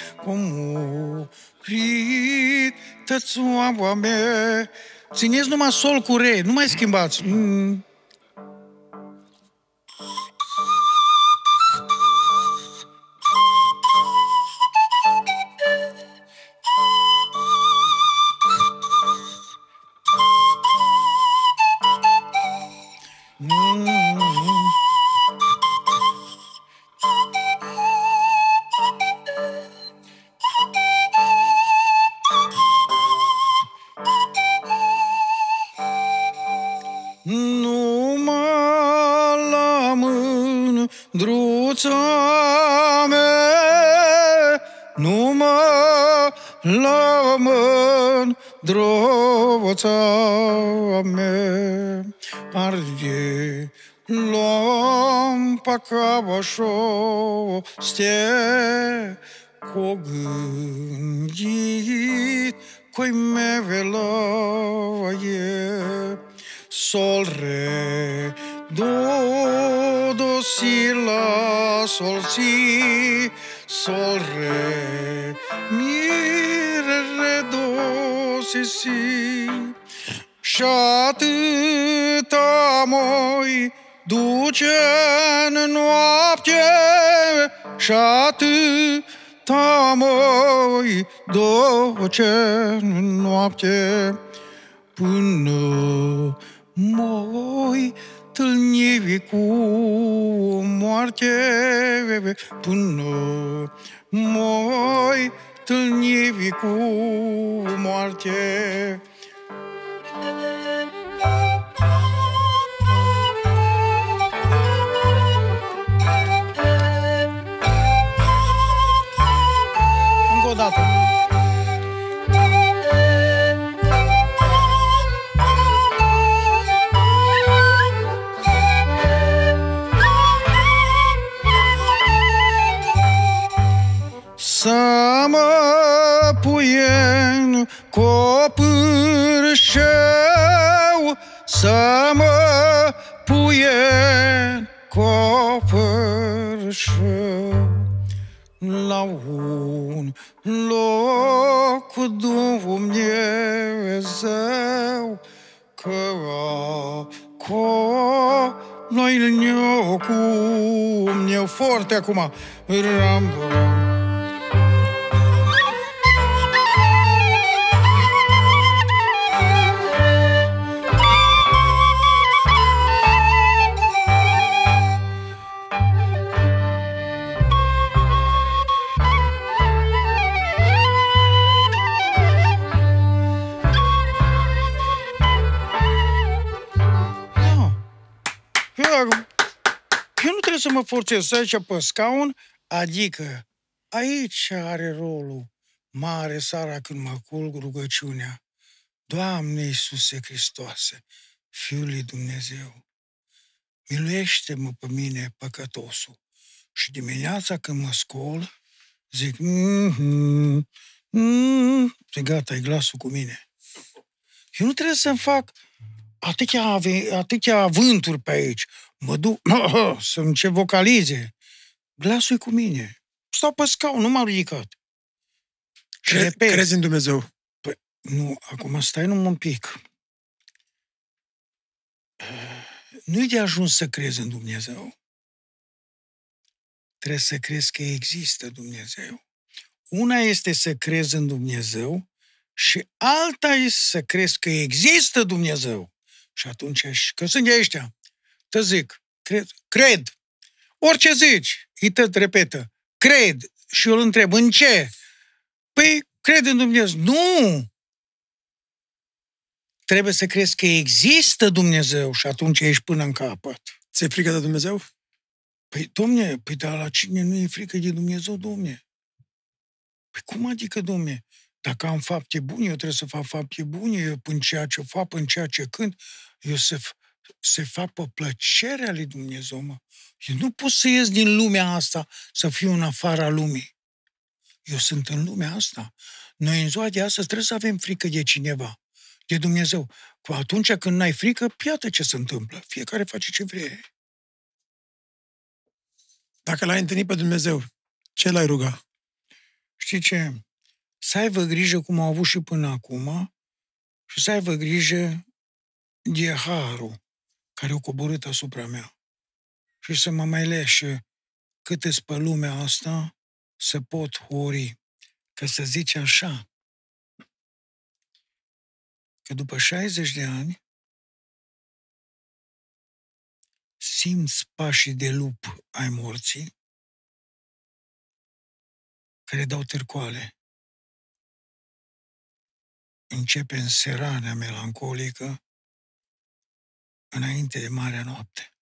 [SPEAKER 1] Tăți oameni, țineți numai sol cu re, nu mai schimbați. Mm. して孤軍に恋めれろいそれどどしらそしそれみれれどししシャトゥタモイ duce în noapte și atât moi duce în noapte până moi tâlnivi cu moarte până moi tâlnivi cu moarte. dată. Să mă pui în copârșeu Să mă pui în copârșeu La un locul Dumnezeu, că acolo noi ne-o cum ne-o foarte acum. Ram, ram, Eu, eu nu trebuie să mă forțez aici pe scaun, adică aici are rolul mare sara când mă culc rugăciunea. Doamne Iisuse Hristoase, Fiul lui Dumnezeu, miluiește-mă pe mine păcătosul. Și dimineața când mă scol, zic, mm-hmm, mm, gata, e glasul cu mine. Eu nu trebuie să-mi fac atâtea, ave, atâtea vânturi pe aici. Mă duc, [LAUGHS] să-mi ce vocalize. Glasul cu mine. Stau pe scaun, nu m-am ridicat. Cre- repet, crezi în Dumnezeu? Păi, nu, acum stai numai un pic. [SIGHS] Nu-i de ajuns să crezi în Dumnezeu. Trebuie să crezi că există Dumnezeu. Una este să crezi în Dumnezeu și alta este să crezi că există Dumnezeu. Și atunci, că sunt de ăștia, te zic, cred, cred, orice zici, îi tot repetă, cred. Și eu îl întreb, în ce? Păi, cred în Dumnezeu. Nu! Trebuie să crezi că există Dumnezeu și atunci ești până în capăt. Ți-e frică de Dumnezeu? Păi, domne, păi dar la cine nu e frică de Dumnezeu, domne? Păi cum adică, domne? Dacă am fapte bune, eu trebuie să fac fapte bune, eu până ceea ce fac, până ceea ce când, eu să, să fac pe plăcerea lui Dumnezeu, mă. Eu nu pot să ies din lumea asta, să fiu în afara lumii. Eu sunt în lumea asta. Noi în ziua de astăzi trebuie să avem frică de cineva, de Dumnezeu. Cu atunci când n-ai frică, iată ce se întâmplă. Fiecare face ce vrea. Dacă l-ai întâlnit pe Dumnezeu, ce l-ai ruga? Știi ce? să aibă grijă cum au avut și până acum și să aibă grijă de harul care a coborât asupra mea și să mă mai leșe cât îți pe lumea asta să pot hori. Că să zice așa,
[SPEAKER 2] că după 60 de ani simți pașii de lup ai morții care dau târcoale începe în serarea melancolică înainte de Marea Noapte.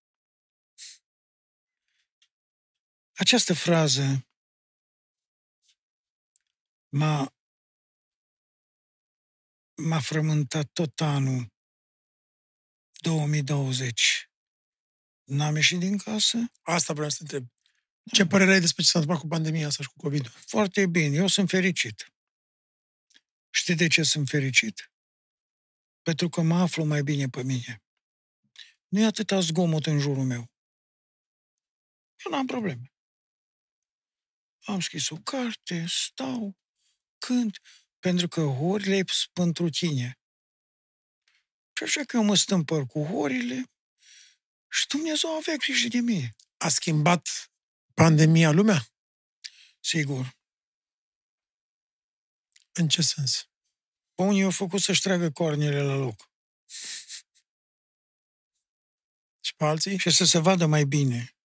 [SPEAKER 2] Această frază m-a, m-a frământat tot anul
[SPEAKER 1] 2020. N-am ieșit din casă? Asta vreau să te întreb. Da. Ce părere ai despre ce s-a întâmplat cu pandemia asta și cu covid Foarte bine, eu sunt fericit. Știi de ce sunt fericit? Pentru că mă aflu mai bine pe mine. Nu e atâta zgomot în jurul meu. Eu n-am probleme. Am scris o carte, stau, cânt, pentru că horile sunt pentru tine. Și așa că eu mă stâmpăr cu horile și Dumnezeu avea grijă de mine. A schimbat pandemia lumea? Sigur. În ce sens? Unii au făcut să-și tragă cornele la loc. Și pe alții? Și să se vadă mai bine.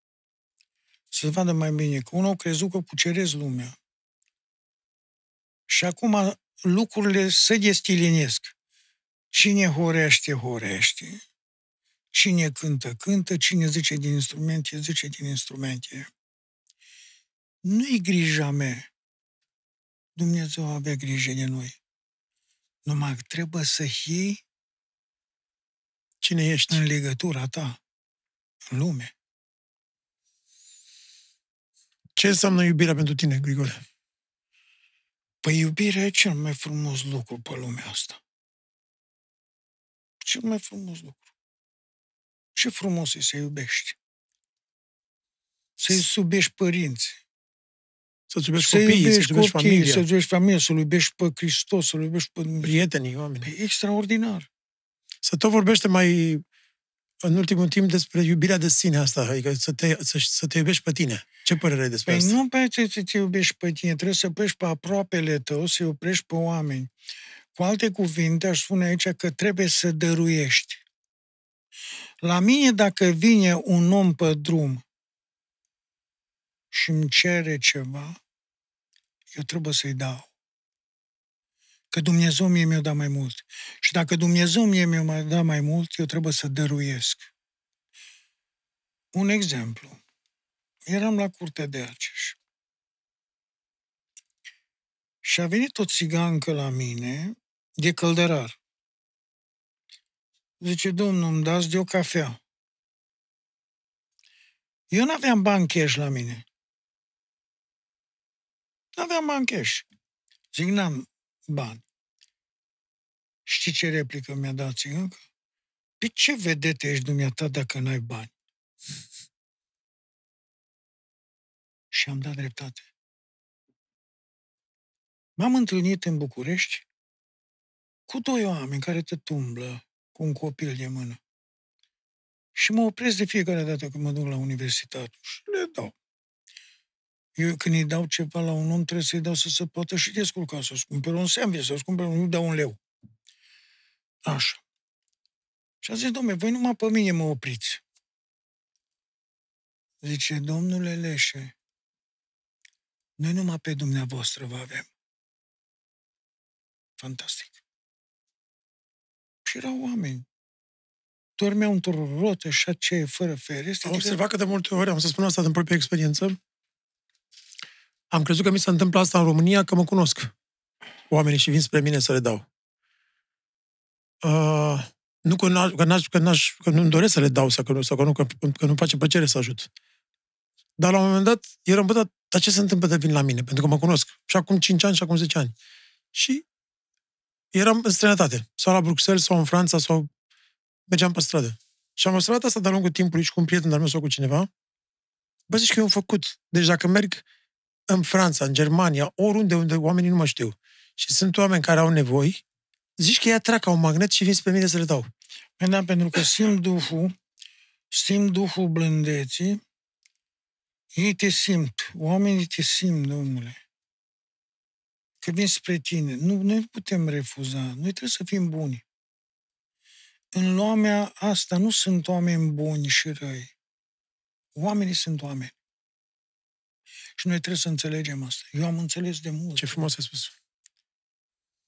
[SPEAKER 1] Să se vadă mai bine. Că unul au crezut că cucerez lumea. Și acum lucrurile se destilinesc. Cine horește, horește. Cine cântă, cântă. Cine zice din instrumente, zice din instrumente. Nu-i grija mea Dumnezeu avea grijă de noi. Numai trebuie să iei cine ești în legătura ta în lume. Ce înseamnă iubirea pentru tine, Grigore? Păi iubirea e cel mai frumos lucru pe lumea asta. Cel mai frumos lucru. Ce frumos e să iubești. Să-i subești părinții să-ți iubești copiii, să-ți iubești iubești familia. Să-ți iubești familia, să-L iubești pe Hristos, să-L iubești pe... Prietenii, oameni. E păi, extraordinar. Să tot vorbește mai în ultimul timp despre iubirea de sine asta, adică să te, să, să te iubești pe tine. Ce părere ai despre păi asta? nu pe să te iubești pe tine, trebuie să pești pe aproapele tău, să iubești pe oameni. Cu alte cuvinte, aș spune aici că trebuie să dăruiești. La mine, dacă vine un om pe drum și îmi cere ceva, eu trebuie să-i dau. Că Dumnezeu mie mi-a dat mai mult. Și dacă Dumnezeu mie mi-a dat mai mult, eu trebuie să dăruiesc. Un exemplu. Eram la curte de Arceș. Și a venit o țigancă la mine, de căldărar. Zice, domnul, îmi dați de o cafea. Eu nu aveam bani cash la mine. N-aveam bani cash. Zic, n-am bani. Știi ce replică mi-a dat ținâncă? Pe păi, ce vedete ești dumneata dacă n-ai bani?
[SPEAKER 2] Și am dat dreptate. M-am întâlnit în București
[SPEAKER 1] cu doi oameni care te tumblă cu un copil de mână. Și mă opresc de fiecare dată când mă duc la universitate și le dau. Eu când îi dau ceva la un om, trebuie să-i dau să se poată și descurca, să-ți cumpere un sandwich, să-ți cumpere, nu dau un leu. Așa. Și a zis, domne, voi numai pe mine mă opriți. Zice, domnule Leșe, noi numai pe dumneavoastră vă avem. Fantastic. Și erau oameni. Dormeau într-o rotă și e, fără ferestre. Am adică observat că de multe ori, am să spun asta din propria experiență, am crezut că mi se întâmplă asta în România, că mă cunosc oamenii și vin spre mine să le dau. Uh, nu că, n-aș, că, n-aș, că, n-aș, că nu-mi doresc să le dau sau că, sau că, nu, că, că nu-mi face plăcere să ajut. Dar la un moment dat eram, bătat, dar ce se întâmplă de vin la mine? Pentru că mă cunosc. Și acum 5 ani și acum 10 ani. Și eram în străinătate. Sau la Bruxelles, sau în Franța, sau mergeam pe stradă. Și am observat asta de-a lungul timpului și cu un prieten dar nu sau cu cineva. Bă, zici că eu am făcut. Deci dacă merg în Franța, în Germania, oriunde unde oamenii nu mă știu și sunt oameni care au nevoi, zici că ea atrag ca un magnet și vin pe mine să le dau. Păi da, pentru că simt Duhul, simt Duhul blândeții, ei te simt, oamenii te simt, domnule. Că vin spre tine. Nu, noi nu putem refuza, noi trebuie să fim buni. În lumea asta nu sunt oameni buni și răi. Oamenii sunt oameni. Și noi trebuie să înțelegem asta. Eu am înțeles de mult. Ce frumos ai spus.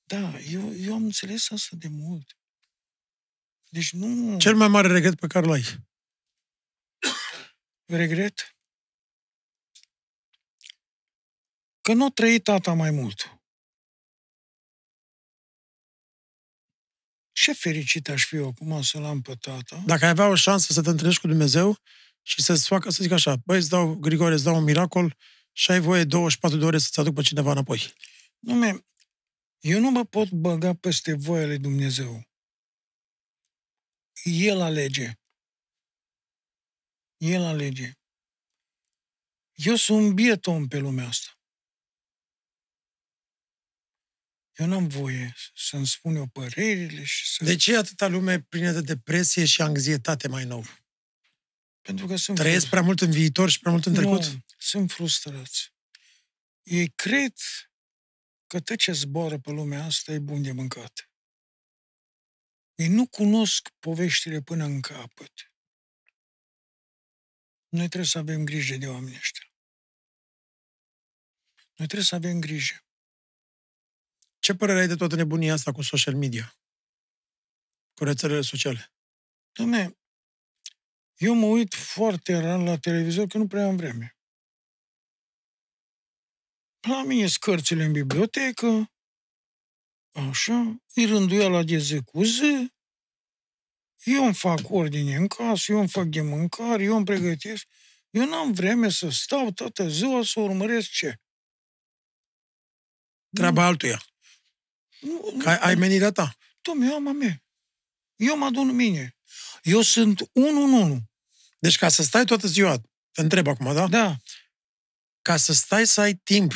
[SPEAKER 1] Da, eu, eu am înțeles asta de mult. Deci nu... Cel mai mare regret pe care l-ai? regret? Că nu a trăit tata mai mult. Ce fericit aș fi eu acum să-l am pe tata. Dacă ai avea o șansă să te întâlnești cu Dumnezeu și să-ți facă, să zic așa, băi, îți dau, Grigore, îți dau un miracol, și ai voie 24 de ore să-ți aduc pe cineva înapoi. Dom'le, eu nu mă pot băga peste voia lui Dumnezeu. El alege. El alege. Eu sunt biet om pe lumea asta. Eu n-am voie să-mi spun eu părerile și să... De ce atâta lume plină de depresie și anxietate mai nou? Pentru că sunt... Trăiesc prea mult în viitor și prea mult în trecut? Nu sunt frustrați. Ei cred că tot ce zboară pe lumea asta e bun de mâncat. Ei nu cunosc poveștile până în capăt.
[SPEAKER 2] Noi trebuie să avem grijă de oamenii ăștia.
[SPEAKER 1] Noi trebuie să avem grijă. Ce părere ai de toată nebunia asta cu social media? Cu rețelele sociale? Dom'le, eu mă uit foarte rar la televizor că nu prea am vreme. La mine sunt cărțile în bibliotecă, așa, rânduia rânduiala de zi cu zi, eu îmi fac ordine în casă, eu îmi fac de mâncare, eu îmi pregătesc. Eu n-am vreme să stau toată ziua să urmăresc ce. Treaba nu. altuia. Nu, nu, ai, ai menirea ta. Tu eu am a mea. Eu mă adun mine. Eu sunt unul în unul. Deci ca să stai toată ziua, te întreb acum, da? Da. Ca să stai să ai timp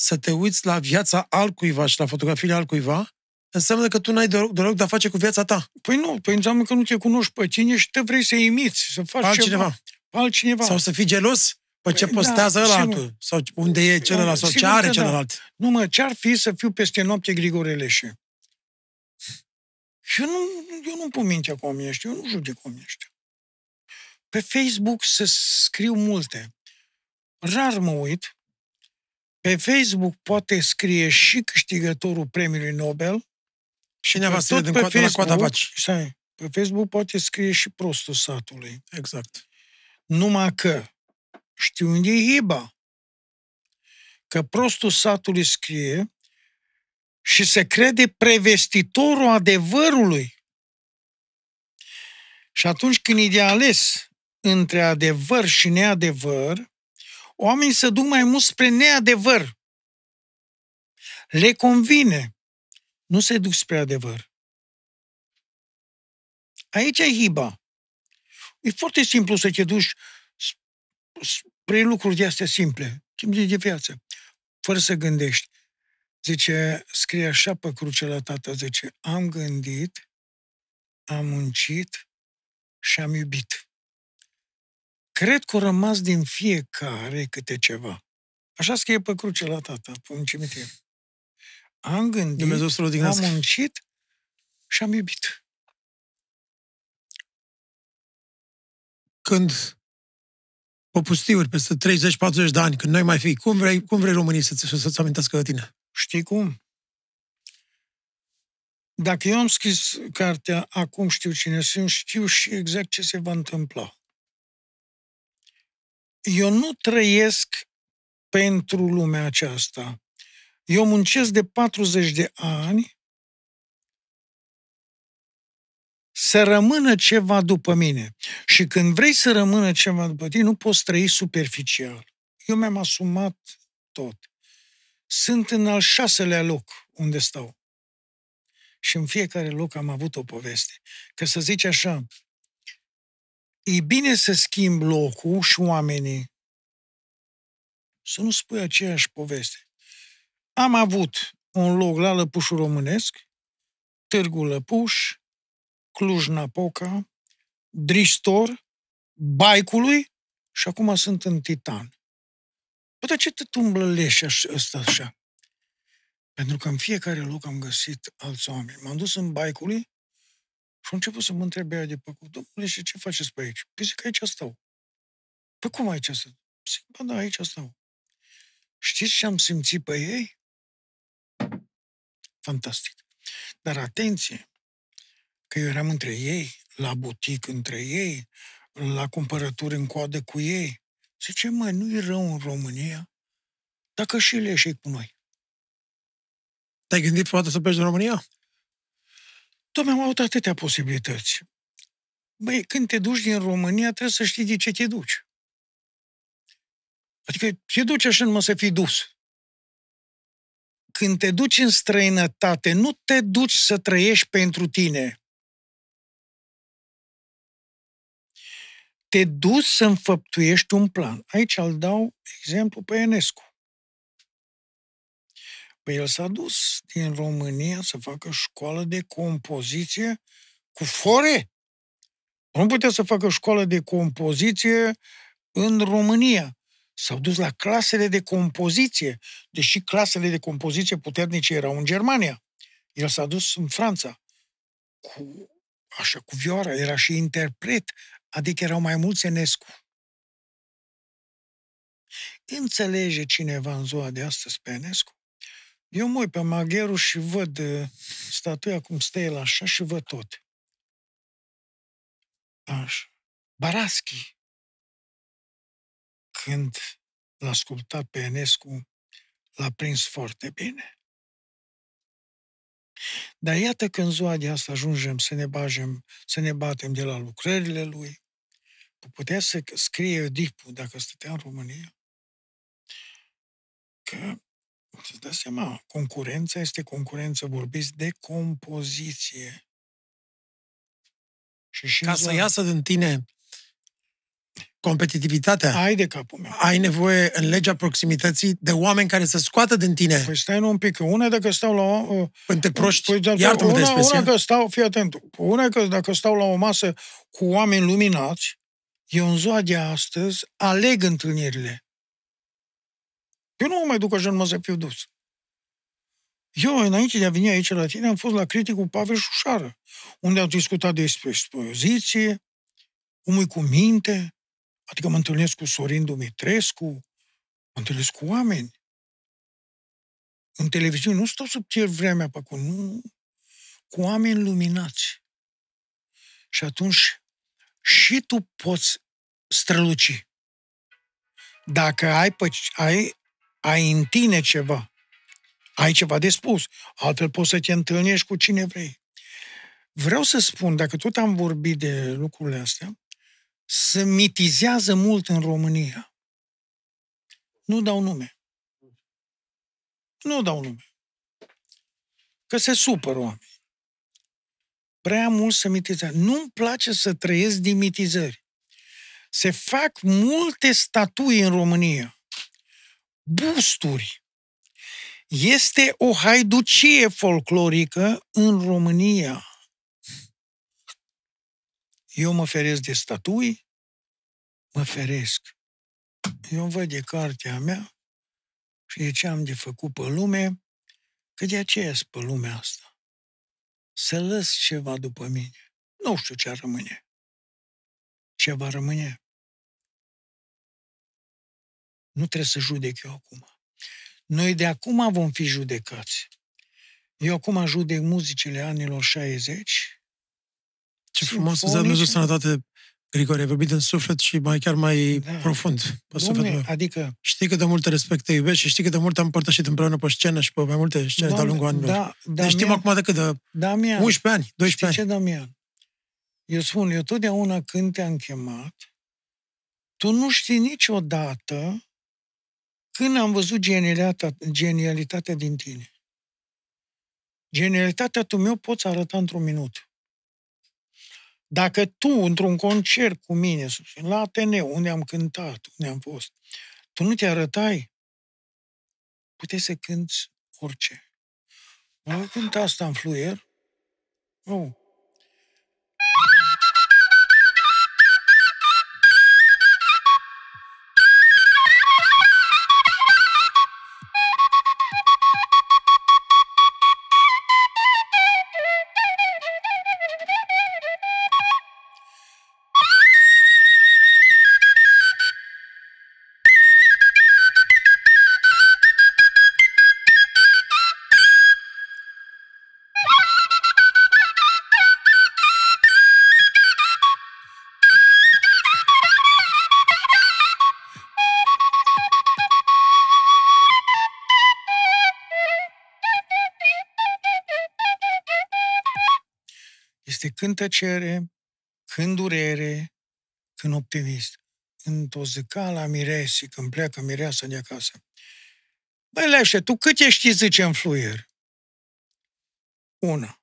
[SPEAKER 1] să te uiți la viața altcuiva și la fotografiile altcuiva, înseamnă că tu n-ai deloc, deloc de a face cu viața ta. Păi nu, păi înseamnă că nu te cunoști pe cine și te vrei să imiți, să faci altcineva. ceva. Altcineva. Sau să fii gelos pe ce păi postează da, ăla altul, sau unde e da, celălalt, sau ce are da. Nu mă, ce-ar fi să fiu peste noapte Grigore Leșe? Eu nu, eu nu pun mintea cu oamenii ăștia, eu nu judec oamenii ăștia. Pe Facebook să scriu multe. Rar mă uit, pe Facebook poate scrie și câștigătorul premiului Nobel. Și nevastele din coada, Facebook, la coada vaci. Stai, pe Facebook poate scrie și prostul satului. Exact. Numai că știu unde e hiba. Că prostul satului scrie și se crede prevestitorul adevărului. Și atunci când e de ales între adevăr și neadevăr, oamenii se duc mai mult spre neadevăr. Le convine. Nu se duc spre adevăr. Aici e hiba. E foarte simplu să te duci spre lucruri de astea simple, simple de viață, fără să gândești. Zice, scrie așa pe cruce la tată, zice, am gândit, am muncit și am iubit. Cred că a rămas din fiecare câte ceva. Așa scrie pe cruce la tata, pe un cimitir. Am gândit, Dumnezeu am muncit și am iubit. Când o pustiuri peste 30-40 de ani, când noi mai fi, cum vrei, cum vrei românii să, să-ți amintească de tine? Știi cum? Dacă eu am scris cartea Acum știu cine sunt, știu și exact ce se va întâmpla eu nu trăiesc pentru lumea aceasta. Eu muncesc de 40 de ani să rămână ceva după mine. Și când vrei să rămână ceva după tine, nu poți trăi superficial. Eu mi-am asumat tot. Sunt în al șaselea loc unde stau. Și în fiecare loc am avut o poveste. Că să zici așa, e bine să schimbi locul și oamenii. Să nu spui aceeași poveste. Am avut un loc la Lăpușul Românesc, Târgu Lăpuș, Cluj-Napoca, Dristor, Baicului și acum sunt în Titan. Păi de ce te tumblă leșe ăsta așa? Pentru că în fiecare loc am găsit alți oameni. M-am dus în Baicului și am început să mă întrebe aia de pe acolo, domnule, și ce faceți pe aici? Păi zic, aici stau. Păi cum aici stau? Zic, bă, da, aici stau. Știți ce am simțit pe ei? Fantastic. Dar atenție, că eu eram între ei, la butic între ei, la cumpărături în coadă cu ei. Zice, mai nu-i rău în România dacă și le cu noi. Te-ai gândit vreodată să pleci din România? Dom'le, am avut atâtea posibilități. Băi, când te duci din România, trebuie să știi de ce te duci. Adică te duci așa numai să fii dus. Când te duci în străinătate, nu te duci să trăiești pentru tine. Te duci să înfăptuiești un plan. Aici îl dau exemplu pe Enescu. Păi el s-a dus din România să facă școală de compoziție cu fore. Nu putea să facă școală de compoziție în România. S-au dus la clasele de compoziție, deși clasele de compoziție puternice erau în Germania. El s-a dus în Franța cu, așa, cu vioara, era și interpret, adică erau mai mulți Enescu. Înțelege cineva în ziua de astăzi pe Enescu? Eu mă uit pe Magheru și văd uh, statuia cum stă el așa și văd tot.
[SPEAKER 2] Așa. Baraschi, când l-a sculptat
[SPEAKER 1] pe Enescu, l-a prins foarte bine. Dar iată că în ziua de asta ajungem să ne, bajem, să ne batem de la lucrările lui. Putea să scrie Oedipul, dacă stătea în România, că să dă seama, concurența este concurență, vorbiți de compoziție. Și și Ca să iasă din tine competitivitatea. Ai de capul meu. Ai nevoie în legea proximității de oameni care să scoată din tine. Păi stai nu un pic, una dacă stau la... Uh, Între proști, păi, dacă, iartă-mă una, de una că stau, fii atent, una că dacă stau la o masă cu oameni luminați, eu în ziua de astăzi aleg întâlnirile. Eu nu mă mai duc așa numai să fiu dus. Eu, înainte de a veni aici la tine, am fost la criticul Pavel Șușară, unde am discutat despre expoziție, e cu minte, adică mă întâlnesc cu Sorin Dumitrescu, mă întâlnesc cu oameni. În televiziune nu stau să pierd vremea pe acolo, nu. Cu oameni luminați. Și atunci și tu poți străluci. Dacă ai, pe, ai ai în tine ceva, ai ceva de spus, altfel poți să te întâlnești cu cine vrei. Vreau să spun, dacă tot am vorbit de lucrurile astea, se mitizează mult în România. Nu dau nume. Nu dau nume. Că se supără oameni, Prea mult se mitizează. Nu-mi place să trăiesc din mitizări. Se fac multe statui în România busturi. Este o haiducie folclorică în România. Eu mă feresc de statui, mă feresc. Eu văd de cartea mea și de ce am de făcut pe lume, că de aceea sunt pe lumea asta. Să lăs ceva după mine. Nu știu ce rămâne. Ce va rămâne? Nu trebuie să judec eu acum. Noi de acum vom fi judecați. Eu acum judec muzicile anilor 60. Ce frumos îți dă Dumnezeu sănătate, Grigore, ai vorbit în suflet și mai chiar mai da. profund pe Domne, adică... Știi cât de mult te respect, te iubești și știi cât de mult am împărtășit împreună pe scenă și pe mai multe scene de-a lungul anilor. Da, da, deci ne știm acum decât de Damian, 11 ani, 12 știi ani. ce, Damian? Eu spun, eu totdeauna când te-am chemat, tu nu știi niciodată când am văzut genialitatea, genialitatea din tine, genialitatea tu meu poți arăta într-un minut. Dacă tu, într-un concert cu mine, la ATN, unde am cântat, unde am fost, tu nu te arătai, puteai să cânti orice. Am cântat asta în fluier, nu, când tăcere, când durere, când optimist. Când o zica la miresi, când pleacă mireasa de acasă. Băi, Leașe, tu cât ești, zice, în fluier? Una.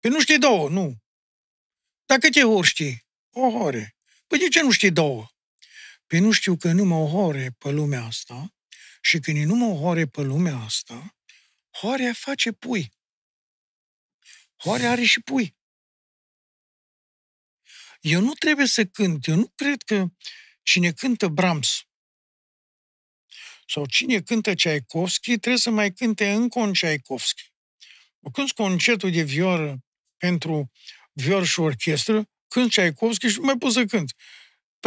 [SPEAKER 1] Păi nu știi două, nu. Dar câte ori știi? O hore. Păi de ce nu știi două? Păi nu știu că nu mă hore pe lumea asta și când nu mă o hore pe lumea asta, horea face pui. Oare are și pui? Eu nu trebuie să cânt, eu nu cred că cine cântă Brahms sau cine cântă Tchaikovsky trebuie să mai cânte încă un Tchaikovsky. Când concertul de vioară pentru vior și orchestră, când Tchaikovsky și nu mai pot să cânt. Pe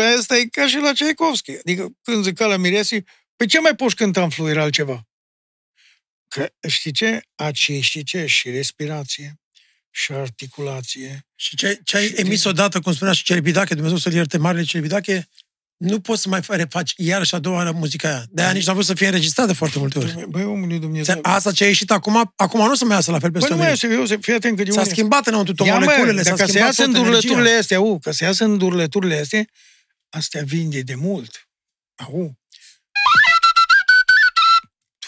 [SPEAKER 1] păi asta e ca și la Tchaikovsky. Adică când zicea la Miresi, păi pe ce mai poți cânta în fluier altceva? Că știi ce? Acești ce? Și respirație și articulație. Și ce, ce ai și emis de... odată, cum spunea și Cerbidache, Dumnezeu să-l ierte marele Cerbidache, nu poți să mai faci iarăși a doua oară muzica aia. De-aia da. nici n-a vrut să fie înregistrată foarte multe ori. Băi, omului Dumnezeu. Asta ce a ieșit acum, acum nu să mai iasă la fel peste Băi, nu mai iasă, eu să fii atent că de S-a schimbat înăuntru tot moleculele, s-a schimbat se iasă în durlăturile astea, u, că se iasă în durlăturile astea, astea vinde de mult. Au.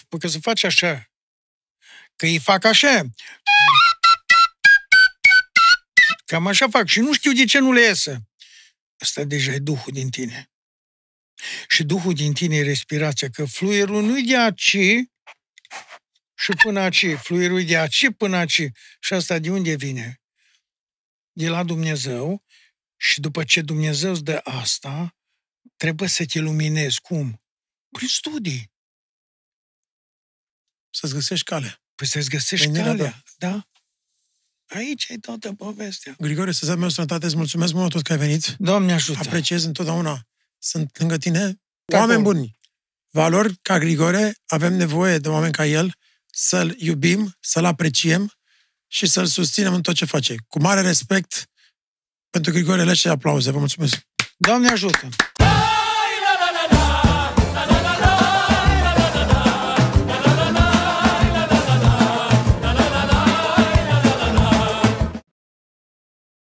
[SPEAKER 1] Păi că se face așa. Că îi fac așa. Cam așa fac. Și nu știu de ce nu le iese. Asta deja e Duhul din tine. Și Duhul din tine e respirația, că fluierul nu-i de aici și până aici. Fluierul e de aici până aici. Și asta de unde vine? De la Dumnezeu și după ce Dumnezeu îți dă asta, trebuie să te luminezi. Cum? Prin studii. Să-ți găsești calea. Păi să-ți găsești Venirea calea, ta. da? Aici e toată povestea. Grigore, să meu sănătate, îți mulțumesc mult tot că ai venit. Doamne ajută! Apreciez întotdeauna. Sunt lângă tine ca oameni bun. buni. Valori ca Grigore, avem nevoie de oameni ca el, să-l iubim, să-l apreciem și să-l susținem în tot ce face. Cu mare respect pentru Grigore Leșe, aplauze. Vă mulțumesc! Doamne ajută!